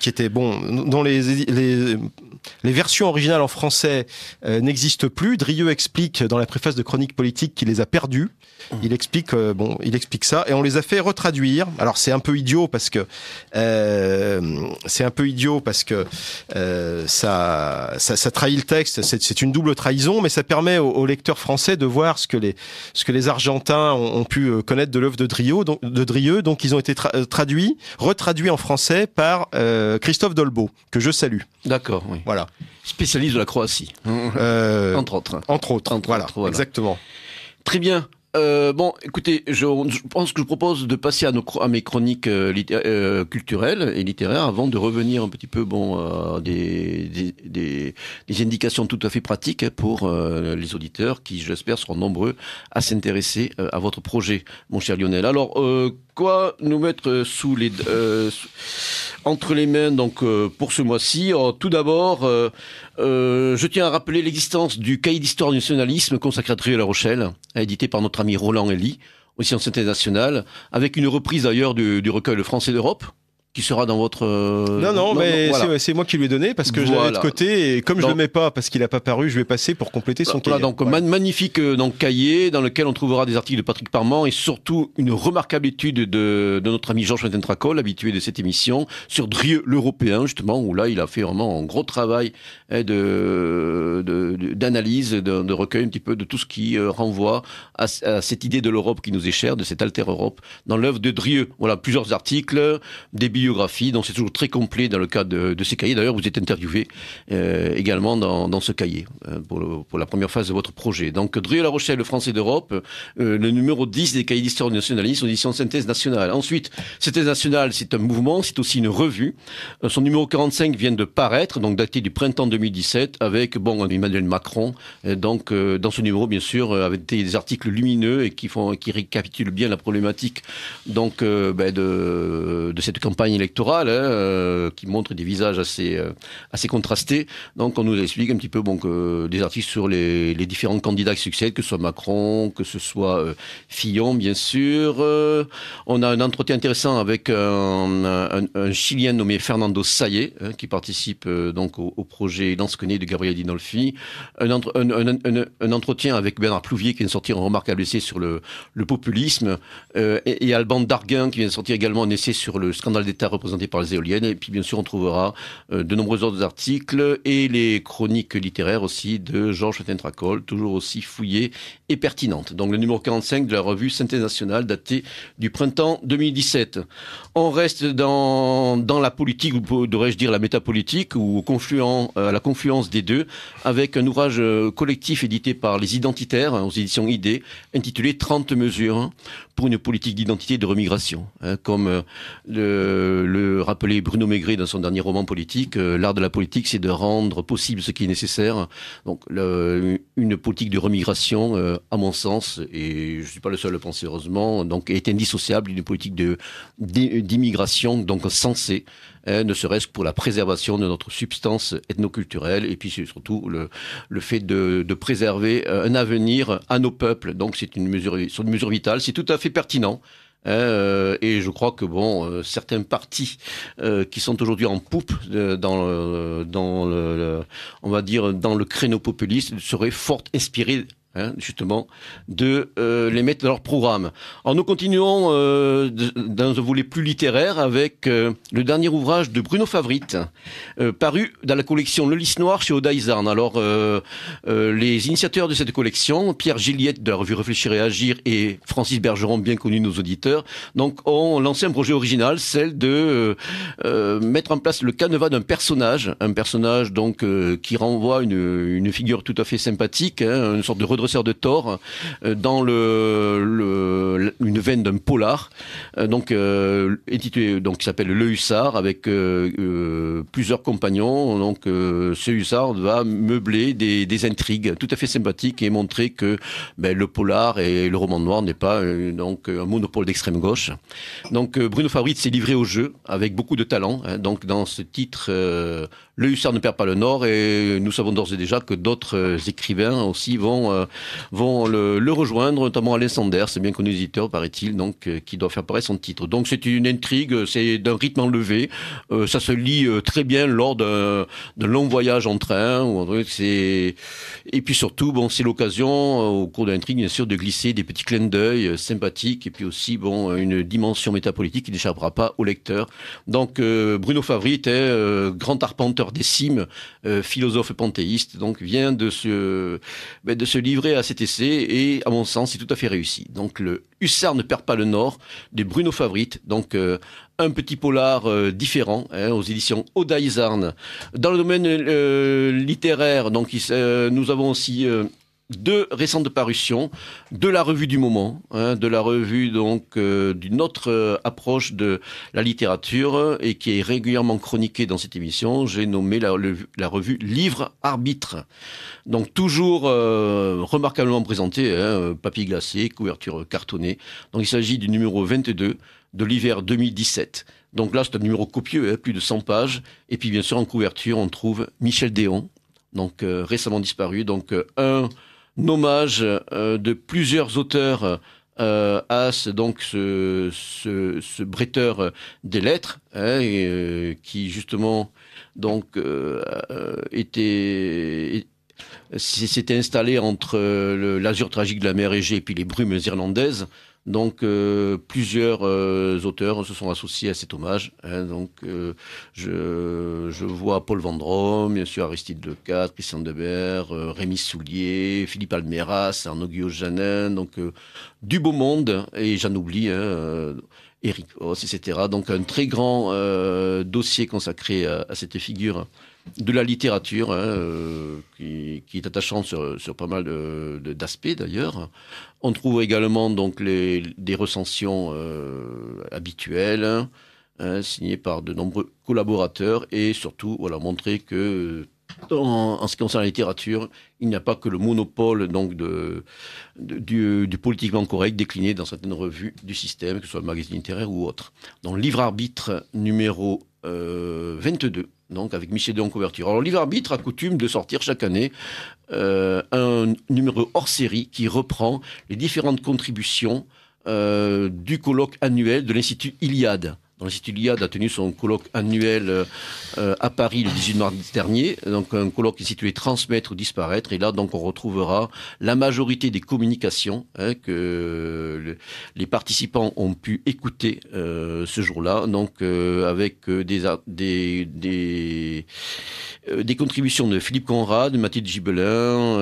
qui étaient bon dans les les versions originales en français euh, n'existent plus. Drieux explique dans la préface de Chronique politique qu'il les a perdues. Il explique euh, bon, il explique ça et on les a fait retraduire. Alors c'est un peu idiot parce que euh, c'est un peu idiot parce que ça, ça, trahit le texte. C'est une double trahison, mais ça permet aux, lecteurs français de voir ce que les ce que les Argentins ont, pu connaître de l'œuvre de Drieux. Donc, de donc ils ont été traduits, retraduits en français par Christophe Dolbeau que je salue. D'accord. Oui. Voilà. Voilà. Spécialiste de la Croatie. Euh, entre autres. Entre autres, voilà. Exactement. Très bien. Euh, bon, écoutez, je, pense que je propose de passer à, nos, à mes chroniques euh, euh, culturelles et littéraires avant de revenir un petit peu bon, à des, des, indications tout à fait pratiques pour les auditeurs qui, j'espère, seront nombreux à s'intéresser à votre projet, mon cher Lionel. Alors, quoi nous mettre sous les, entre les mains donc, pour ce mois-ci oh, Tout d'abord, euh, je tiens à rappeler l'existence du cahier d'histoire du nationalisme consacré à La Rochelle, édité par notre ami Roland Elie, aux sciences internationales, avec une reprise ailleurs du, recueil Le Français d'Europe, qui sera dans votre. Euh, non, non, mais c'est moi qui lui ai donné parce que je l'avais de côté et comme je le mets pas parce qu'il n'a pas paru, je vais passer pour compléter son voilà, Donc magnifique euh, donc, cahier dans lequel on trouvera des articles de Patrick Parment et surtout une remarquable étude de, de notre ami Georges Fontaine-Tracol, habitué de cette émission, sur Drieu, l'Européen justement où là il a fait vraiment un gros travail hein, de d'analyse, de, de, de, recueil un petit peu de tout ce qui euh, renvoie à, cette idée de l'Europe qui nous est chère, de cette alter Europe dans l'œuvre de Drieux. Voilà plusieurs articles, des biographie, donc c'est toujours très complet dans le cadre de, ces cahiers. D'ailleurs, vous êtes interviewé euh, également dans, ce cahier euh, pour, la première phase de votre projet. Donc, Drieu La Rochelle, le français d'Europe, euh, le numéro 10 des cahiers d'histoire nationaliste, édition Synthèse Nationale. Ensuite, Synthèse Nationale, c'est un mouvement, c'est aussi une revue. son numéro 45 vient de paraître, donc daté du printemps 2017, avec, bon, Emmanuel Macron. donc, dans ce numéro, bien sûr, avec des, articles lumineux et qui, font, qui récapitulent bien la problématique donc, ben, de cette campagne électorale, hein, euh, qui montre des visages assez, euh, assez contrastés. Donc on nous explique un petit peu bon, que des articles sur les, les différents candidats qui succèdent, que ce soit Macron, que ce soit euh, Fillon, bien sûr. on a un entretien intéressant avec un, un, Chilien nommé Fernando Sayé, hein, qui participe donc au, projet projet Lansquenet de Gabriel Dinolfi. Un, un, entretien avec Bernard Plouvier qui vient de sortir un remarquable essai sur le, le populisme. et, et, Alban Darguin qui vient de sortir également un essai sur le scandale d'État représenté par les éoliennes. Et puis, bien sûr, on trouvera euh, de nombreux autres articles et les chroniques littéraires aussi de Georges Châtain-Tracolle, toujours aussi fouillé et pertinente. Donc le numéro 45 de la revue Synthèse nationale daté du printemps 2017. On reste dans, la politique, ou devrais-je dire la métapolitique, ou confluent, euh, à la confluence des deux, avec un ouvrage euh, collectif édité par les identitaires hein, aux éditions ID, intitulé 30 mesures pour une politique d'identité et de remigration. Hein Comme euh, le, rappelait Bruno Maigret dans son dernier roman politique, l'art de la politique, c'est de rendre possible ce qui est nécessaire. Donc une politique de remigration euh, à mon sens, et je ne suis pas le seul à le penser heureusement, donc, est indissociable d'une politique d'immigration donc sensée, hein, ne serait-ce que pour la préservation de notre substance ethnoculturelle, et puis surtout le, fait de, de, préserver euh, un avenir à nos peuples. Donc c'est une mesure, une mesure vitale, c'est tout à fait pertinent. Hein, euh, et je crois que bon, certains partis qui sont aujourd'hui en poupe dans, dans le, on va dire dans le créneau populiste seraient fort inspirés Hein, justement, de euh, les mettre dans leur programme. Alors nous continuons euh, dans un volet plus littéraire avec euh, le dernier ouvrage de Bruno Favrit, paru dans la collection Le Lys Noir chez Odaizan. Alors les initiateurs de cette collection, Pierre Gilliette de la revue Réfléchir et Agir et Francis Bergeron, bien connu nos auditeurs, donc ont lancé un projet original, celle de mettre en place le canevas d'un personnage, un personnage donc qui renvoie une, figure tout à fait sympathique, hein, une sorte de de Thor, euh, dans le, une veine d'un polar, euh, donc euh, intitulé, donc qui s'appelle Le Hussard, avec plusieurs compagnons. Donc ce Hussard va meubler des, intrigues tout à fait sympathiques et montrer que ben, le polar et le roman noir n'est pas donc un monopole d'extrême gauche. Donc Bruno Fabrit s'est livré au jeu avec beaucoup de talent. Hein, donc dans ce titre, le Hussard ne perd pas le Nord et nous savons d'ores et déjà que d'autres euh, écrivains aussi vont, euh, vont le, rejoindre, notamment Alain c'est bien connu éditeur, paraît-il, donc euh, qui doit faire paraître son titre. Donc c'est une intrigue, c'est d'un rythme enlevé, ça se lit très bien lors d'un long voyage en train. ou c'est et puis surtout, bon, c'est l'occasion au cours de l'intrigue, bien sûr, de glisser des petits clins d'œil sympathiques et puis aussi, bon, une dimension métapolitique qui n'échappera pas au lecteur. Donc Bruno Favry était grand arpenteur des cimes, euh, philosophe panthéiste, donc vient de se, ben, de se livrer à cet essai et, à mon sens, c'est tout à fait réussi. Donc, le Hussard ne perd pas le Nord de Bruno Favrite, donc euh, un petit polar euh, différent hein, aux éditions Odaizarn. Dans le domaine littéraire, donc nous avons aussi deux récentes parutions de la revue du moment, hein, de la revue donc euh, d'une autre euh, approche de la littérature et qui est régulièrement chroniquée dans cette émission. J'ai nommé la, revue Livre Arbitre. Donc toujours euh, remarquablement présentée, hein, papier glacé, couverture cartonnée. Donc il s'agit du numéro 22 de l'hiver 2017. Donc là c'est un numéro copieux, hein, plus de 100 pages. Et puis bien sûr en couverture on trouve Michel Déon. Donc récemment disparu, donc un nommage euh, de plusieurs auteurs à euh, ce, donc ce, ce, bretteur des lettres hein, euh, qui justement donc était s'était installé entre l'azur tragique de la mer Égée et puis les brumes irlandaises donc euh, plusieurs euh, auteurs se sont associés à cet hommage. Hein. donc euh, je, vois Paul Vendrome, bien sûr Aristide Decat, Christian Debert, Rémi Soulier, Philippe Almeras, Arnaud Guillaume-Janin, donc du beau monde, et j'en oublie. Hein, Eric etc. Donc un très grand dossier consacré à cette figure de la littérature, hein, euh, qui, est attachante sur, pas mal d'aspects d'ailleurs. On trouve également donc les, des recensions euh, habituelles, hein, signées par de nombreux collaborateurs, et surtout, voilà, montrer que en, ce qui concerne la littérature, il n'y a pas que le monopole donc de, du, politiquement correct décliné dans certaines revues du système, que ce soit le magazine littéraire ou autre. Dans Livre Arbitre numéro 22, euh, donc avec Michel en couverture. Alors Livre Arbitre a coutume de sortir chaque année euh, un numéro hors série qui reprend les différentes contributions euh, du colloque annuel de l'Institut Iliade dans l'Institut Liade a tenu son colloque annuel euh, à Paris le 18 mars dernier. Donc un colloque qui est situé transmettre ou disparaître. Et là, donc, on retrouvera la majorité des communications hein, que les participants ont pu écouter euh, ce jour-là. Donc, euh, avec des des, contributions de Philippe Conrad, Mathilde Gibelin,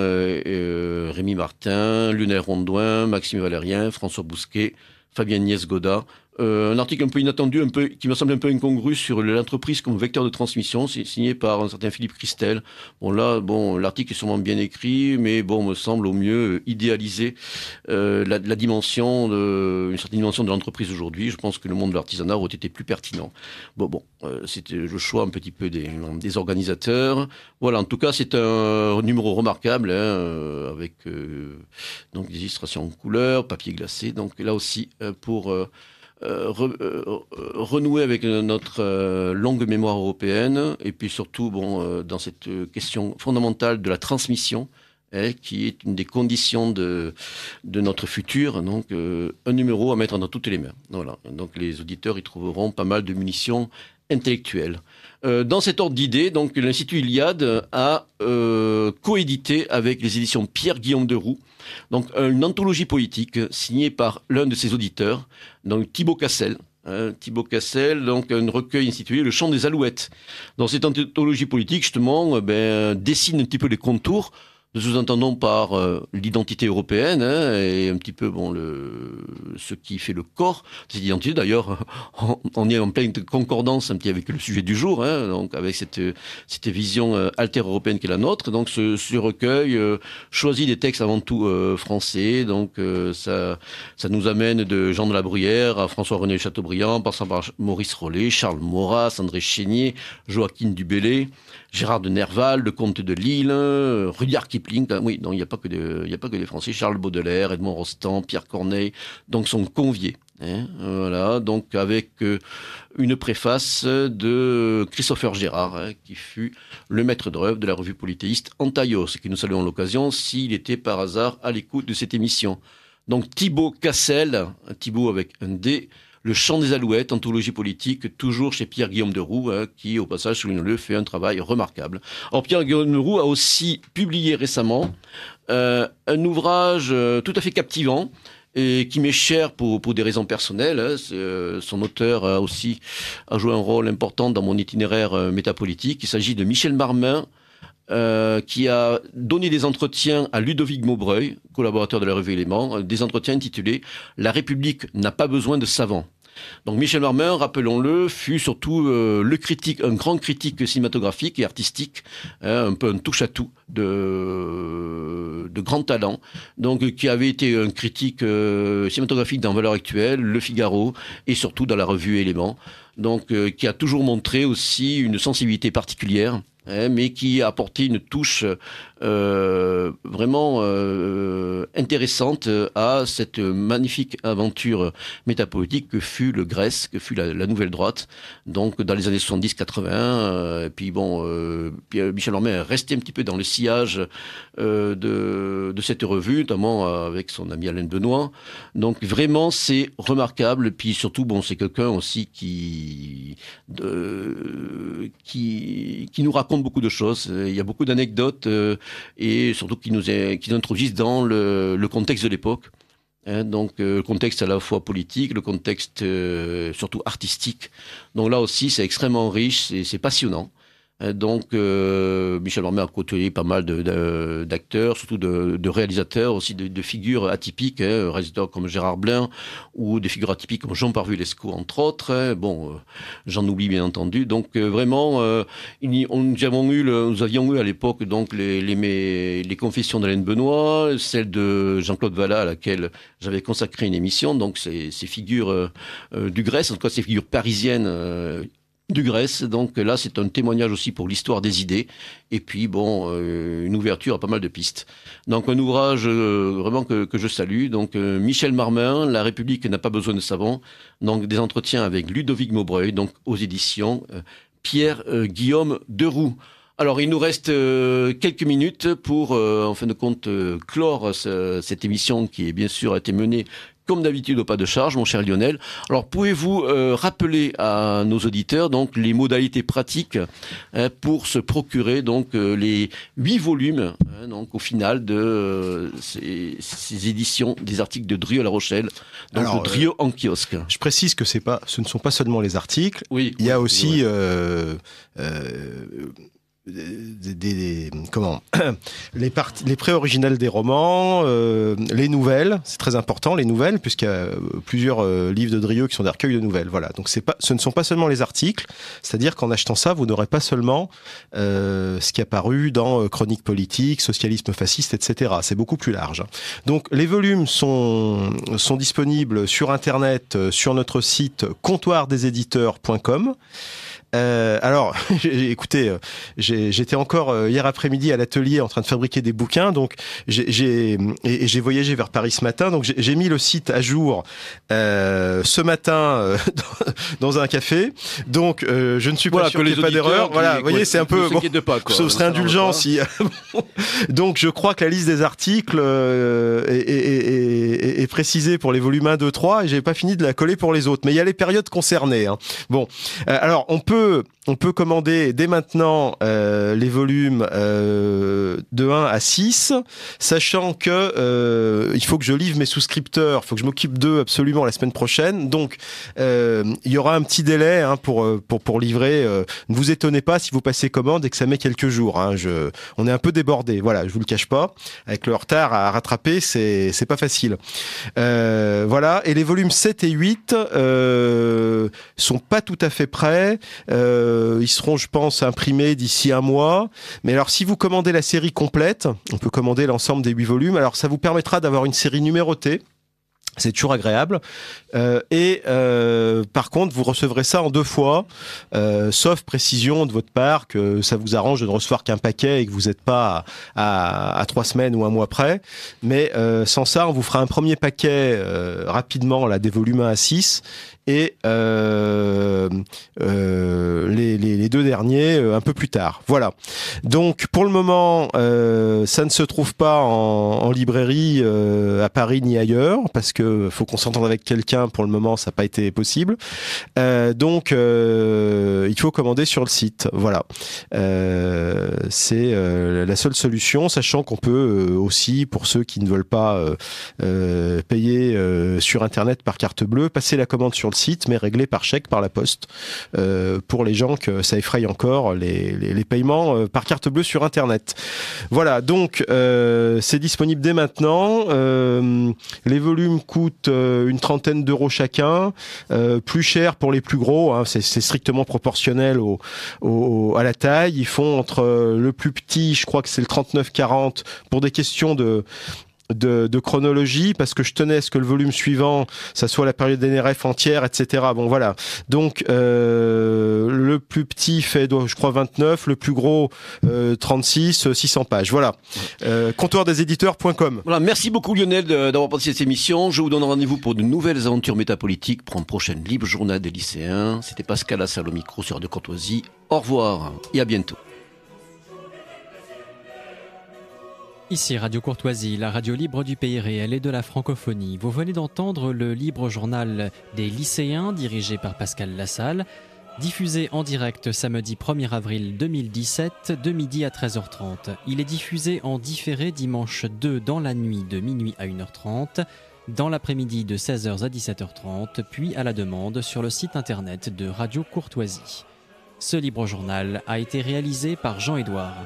Rémi Martin, Lunaire Rondouin, Maxime Valérien, François Bousquet. Fabien Niès Goda, euh, un article un peu inattendu, un peu, qui me semble un peu incongru sur l'entreprise comme vecteur de transmission, signé par un certain Philippe Christel. Bon là, bon, l'article est sûrement bien écrit, mais bon, me semble au mieux euh, idéaliser euh, la, dimension, de, une certaine dimension de l'entreprise aujourd'hui. Je pense que le monde de l'artisanat aurait été plus pertinent. Bon, bon, c'était le choix un petit peu des, organisateurs. Voilà, en tout cas, c'est un numéro remarquable, hein, avec donc des illustrations en couleur, papier glacé. Donc là aussi, pour euh, euh, euh, renouer avec notre longue mémoire européenne et puis surtout bon, dans cette question fondamentale de la transmission hein, qui est une des conditions de, de notre futur. Donc, un numéro à mettre dans toutes les mains. Voilà. Donc, les auditeurs y trouveront pas mal de munitions intellectuelles. dans cet ordre d'idées, donc l'Institut Iliade a coédité avec les éditions Pierre Guillaume de Roux donc une anthologie politique signée par l'un de ses auditeurs, donc Thibaut Cassel, hein, Thibaut Cassel, donc un recueil institué, Le chant des alouettes. Dans cette anthologie politique, justement, euh, ben, euh, dessine un petit peu les contours nous nous entendons par euh, l'identité européenne hein, et un petit peu bon le ce qui fait le corps de cette identité. D'ailleurs, [LAUGHS] on, est en pleine concordance un petit avec le sujet du jour, hein, donc avec cette cette vision euh, alter européenne qui est la nôtre. Donc ce, ce recueil euh, choisit des textes avant tout euh, français, donc ça ça nous amène de Jean de la Bruyère à François-René Chateaubriand, passant par Maurice Rollet, Charles Maurras, André Chénier, Joaquin Dubélé, Gérard de Nerval, le comte de Lille, euh, Rudyard Kipling. Oui, non, il n'y a, pas que a pas que des Français. Charles Baudelaire, Edmond Rostand, Pierre Corneille, donc sont conviés. Hein, voilà, donc avec euh, une préface de Christopher Gérard, hein, qui fut le maître d'œuvre de la revue polythéiste ce qui nous saluons l'occasion s'il était par hasard à l'écoute de cette émission. Donc Thibaut Cassel, Thibaut avec un D, le chant des alouettes, anthologie politique, toujours chez Pierre-Guillaume de Roux, hein, qui, au passage, souligne le fait un travail remarquable. Or, Pierre-Guillaume de Roux a aussi publié récemment euh, un ouvrage euh, tout à fait captivant, et qui m'est cher pour, des raisons personnelles. Hein. Euh, son auteur a aussi a joué un rôle important dans mon itinéraire métapolitique. Il s'agit de Michel Marmin, euh, qui a donné des entretiens à Ludovic Maubreuil, collaborateur de la revue Élément, euh, des entretiens intitulés La République n'a pas besoin de savants. Donc Michel Marmer, rappelons-le, fut surtout euh, le critique, un grand critique cinématographique et artistique, hein, un peu un touche-à-tout de, de grand talent, donc qui avait été un critique cinématographique dans Valeurs Actuelles, Le Figaro et surtout dans la revue Éléments, donc qui a toujours montré aussi une sensibilité particulière Hein, mais qui a apporté une touche euh, vraiment euh, intéressante à cette magnifique aventure métapolitique que fut le Grèce, que fut la, Nouvelle Droite, donc dans les années 70-80. Euh, et puis bon, Michel Ormé est resté un petit peu dans le sillage de, cette revue, notamment avec son ami Alain Benoît. Donc vraiment, c'est remarquable. Et puis surtout, bon, c'est quelqu'un aussi qui, qui nous raconte beaucoup de choses. Euh, il y a beaucoup d'anecdotes euh, et surtout qui nous, qui nous introduisent dans le, contexte de l'époque. Hein, donc euh, le contexte à la fois politique, le contexte surtout artistique. Donc là aussi, c'est extrêmement riche, et c'est passionnant. Euh, donc, euh, Michel Lormer a côtoyé pas mal d'acteurs, surtout de, réalisateurs, aussi de, figures atypiques, hein, réalisateurs comme Gérard Blain, ou des figures atypiques comme Jean Parvulesco, entre autres. Hein. Bon, euh, j'en oublie bien entendu. Donc, vraiment, nous, avions eu à l'époque donc les, confessions d'Hélène Benoît, celle de Jean-Claude Vallat, à laquelle j'avais consacré une émission. Donc, ces, ces figures du Grèce, en tout cas ces figures parisiennes du Grèce. Donc là, c'est un témoignage aussi pour l'histoire des idées. Et puis, bon, euh, une ouverture à pas mal de pistes. Donc un ouvrage euh, vraiment que, je salue. Donc euh, Michel Marmin, La République n'a pas besoin de savon. Donc des entretiens avec Ludovic Maubreuil, donc aux éditions Pierre-Guillaume Deroux. Alors, il nous reste quelques minutes pour, en fin de compte, clore cette émission qui, bien sûr, a été menée comme d'habitude au pas de charge, mon cher Lionel. Alors pouvez-vous euh, rappeler à nos auditeurs donc les modalités pratiques hein, pour se procurer donc euh, les huit volumes hein, donc au final de euh, ces, éditions des articles de à La Rochelle, donc de en kiosque. Je précise que c'est pas, ce ne sont pas seulement les articles. Oui. Il y a aussi des, des, comment [CLEARS THROAT] les, parties, les pré des romans, euh, les nouvelles, c'est très important les nouvelles puisqu'il y a euh, plusieurs euh, livres de Drieux qui sont des recueils de nouvelles. Voilà, donc c'est pas, ce ne sont pas seulement les articles, c'est-à-dire qu'en achetant ça, vous n'aurez pas seulement ce qui a paru dans Chronique politique, Socialisme fasciste, etc. C'est beaucoup plus large. Hein. Donc les volumes sont sont disponibles sur internet, sur notre site comptoirdeséditeurs.com. Euh, alors, [LAUGHS] écoutez, euh, j'étais encore euh, hier après-midi à l'atelier en train de fabriquer des bouquins, donc j'ai et, j'ai voyagé vers Paris ce matin, donc j'ai mis le site à jour euh, ce matin euh, [LAUGHS] dans un café. Donc, je ne suis pas sûr qu'il pas d'erreur. Voilà, vous voyez, c'est un peu. Bon, pas, serait indulgent donc, je crois que la liste des articles est, est, précisée pour les volumes 1, 2, 3, et j'ai pas fini de la coller pour les autres. Mais il y a les périodes concernées. Hein. Bon, alors on peut on peut commander dès maintenant euh, les volumes euh, de 1 à 6, sachant que euh, il faut que je livre mes souscripteurs, il faut que je m'occupe d'eux absolument la semaine prochaine. Donc, il y aura un petit délai hein, pour, pour, livrer. ne vous étonnez pas si vous passez commande et que ça met quelques jours. Hein, on est un peu débordé, voilà, je vous le cache pas. Avec le retard à rattraper, c'est pas facile. voilà, et les volumes 7 et 8 sont pas tout à fait prêts. Euh, ils seront, je pense, imprimés d'ici un mois. Mais alors, si vous commandez la série complète, on peut commander l'ensemble des huit volumes. Alors, ça vous permettra d'avoir une série numérotée. C'est toujours agréable. Euh, et euh, par contre, vous recevrez ça en deux fois, euh, sauf précision de votre part que ça vous arrange de ne recevoir qu'un paquet et que vous n'êtes pas à, trois semaines ou un mois près. Mais sans ça, on vous fera un premier paquet rapidement, là, des volumes 1 à 6, et les, deux derniers un peu plus tard. Voilà. Donc pour le moment, ça ne se trouve pas en, librairie à Paris ni ailleurs parce que faut qu'on s'entende avec quelqu'un pour le moment, ça n'a pas été possible. Euh, donc, euh, il faut commander sur le site. Voilà. Euh, c'est la seule solution, sachant qu'on peut aussi, pour ceux qui ne veulent pas payer sur Internet par carte bleue, passer la commande sur le site, mais régler par chèque, par la poste, pour les gens que ça effraie encore, les, les paiements par carte bleue sur Internet. Voilà, donc c'est disponible dès maintenant. les volumes coûtent une trentaine de chacun, euh, plus cher pour les plus gros, hein, c'est strictement proportionnel au, à la taille. Ils font entre euh, le plus petit, je crois que c'est le 39-40, pour des questions de, de, chronologie parce que je tenais à ce que le volume suivant, ça soit la période NRF entière, etc. Bon, voilà. Donc, euh, le plus petit fait, je crois, 29, le plus gros, 36, euh, 600 euh, pages. Voilà. Euh, éditeurs.com Voilà, merci beaucoup Lionel d'avoir participé à cette émission. Je vous donne rendez-vous pour de nouvelles aventures métapolitiques pour une prochaine libre journal des lycéens. C'était Pascal à grosseur sur de Courtoisie. Au revoir et à bientôt. Ici Radio Courtoisie, la radio libre du pays réel et de la francophonie. Vous venez d'entendre le libre journal des lycéens dirigé par Pascal Lassalle, diffusé en direct samedi 1er avril 2017 de midi à 13h30. Il est diffusé en différé dimanche 2 dans la nuit de minuit à 1h30, dans l'après-midi de 16h à 17h30, puis à la demande sur le site internet de Radio Courtoisie. Ce libre journal a été réalisé par Jean-Édouard.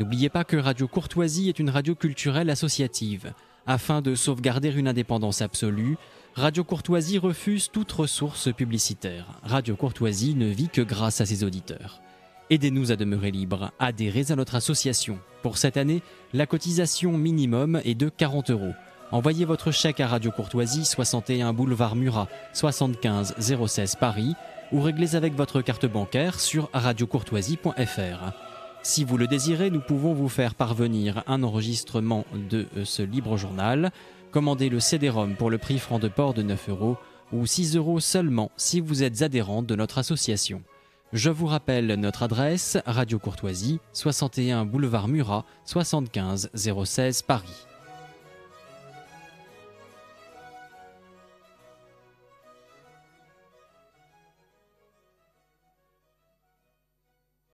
N'oubliez pas que Radio Courtoisie est une radio culturelle associative. Afin de sauvegarder une indépendance absolue, Radio Courtoisie refuse toute ressource publicitaire. Radio Courtoisie ne vit que grâce à ses auditeurs. Aidez-nous à demeurer libre, adhérez à notre association. Pour cette année, la cotisation minimum est de 40 euros. Envoyez votre chèque à Radio Courtoisie, 61 boulevard Murat, 75 016 Paris, ou réglez avec votre carte bancaire sur radiocourtoisie.fr. Si vous le désirez, nous pouvons vous faire parvenir un enregistrement de euh, ce libre journal. Commandez le CD-ROM pour le prix franc de port de 9 euros ou 6 euros seulement si vous êtes adhérent de notre association. Je vous rappelle notre adresse, Radio Courtoisie, 61 boulevard Murat, 75 016 Paris.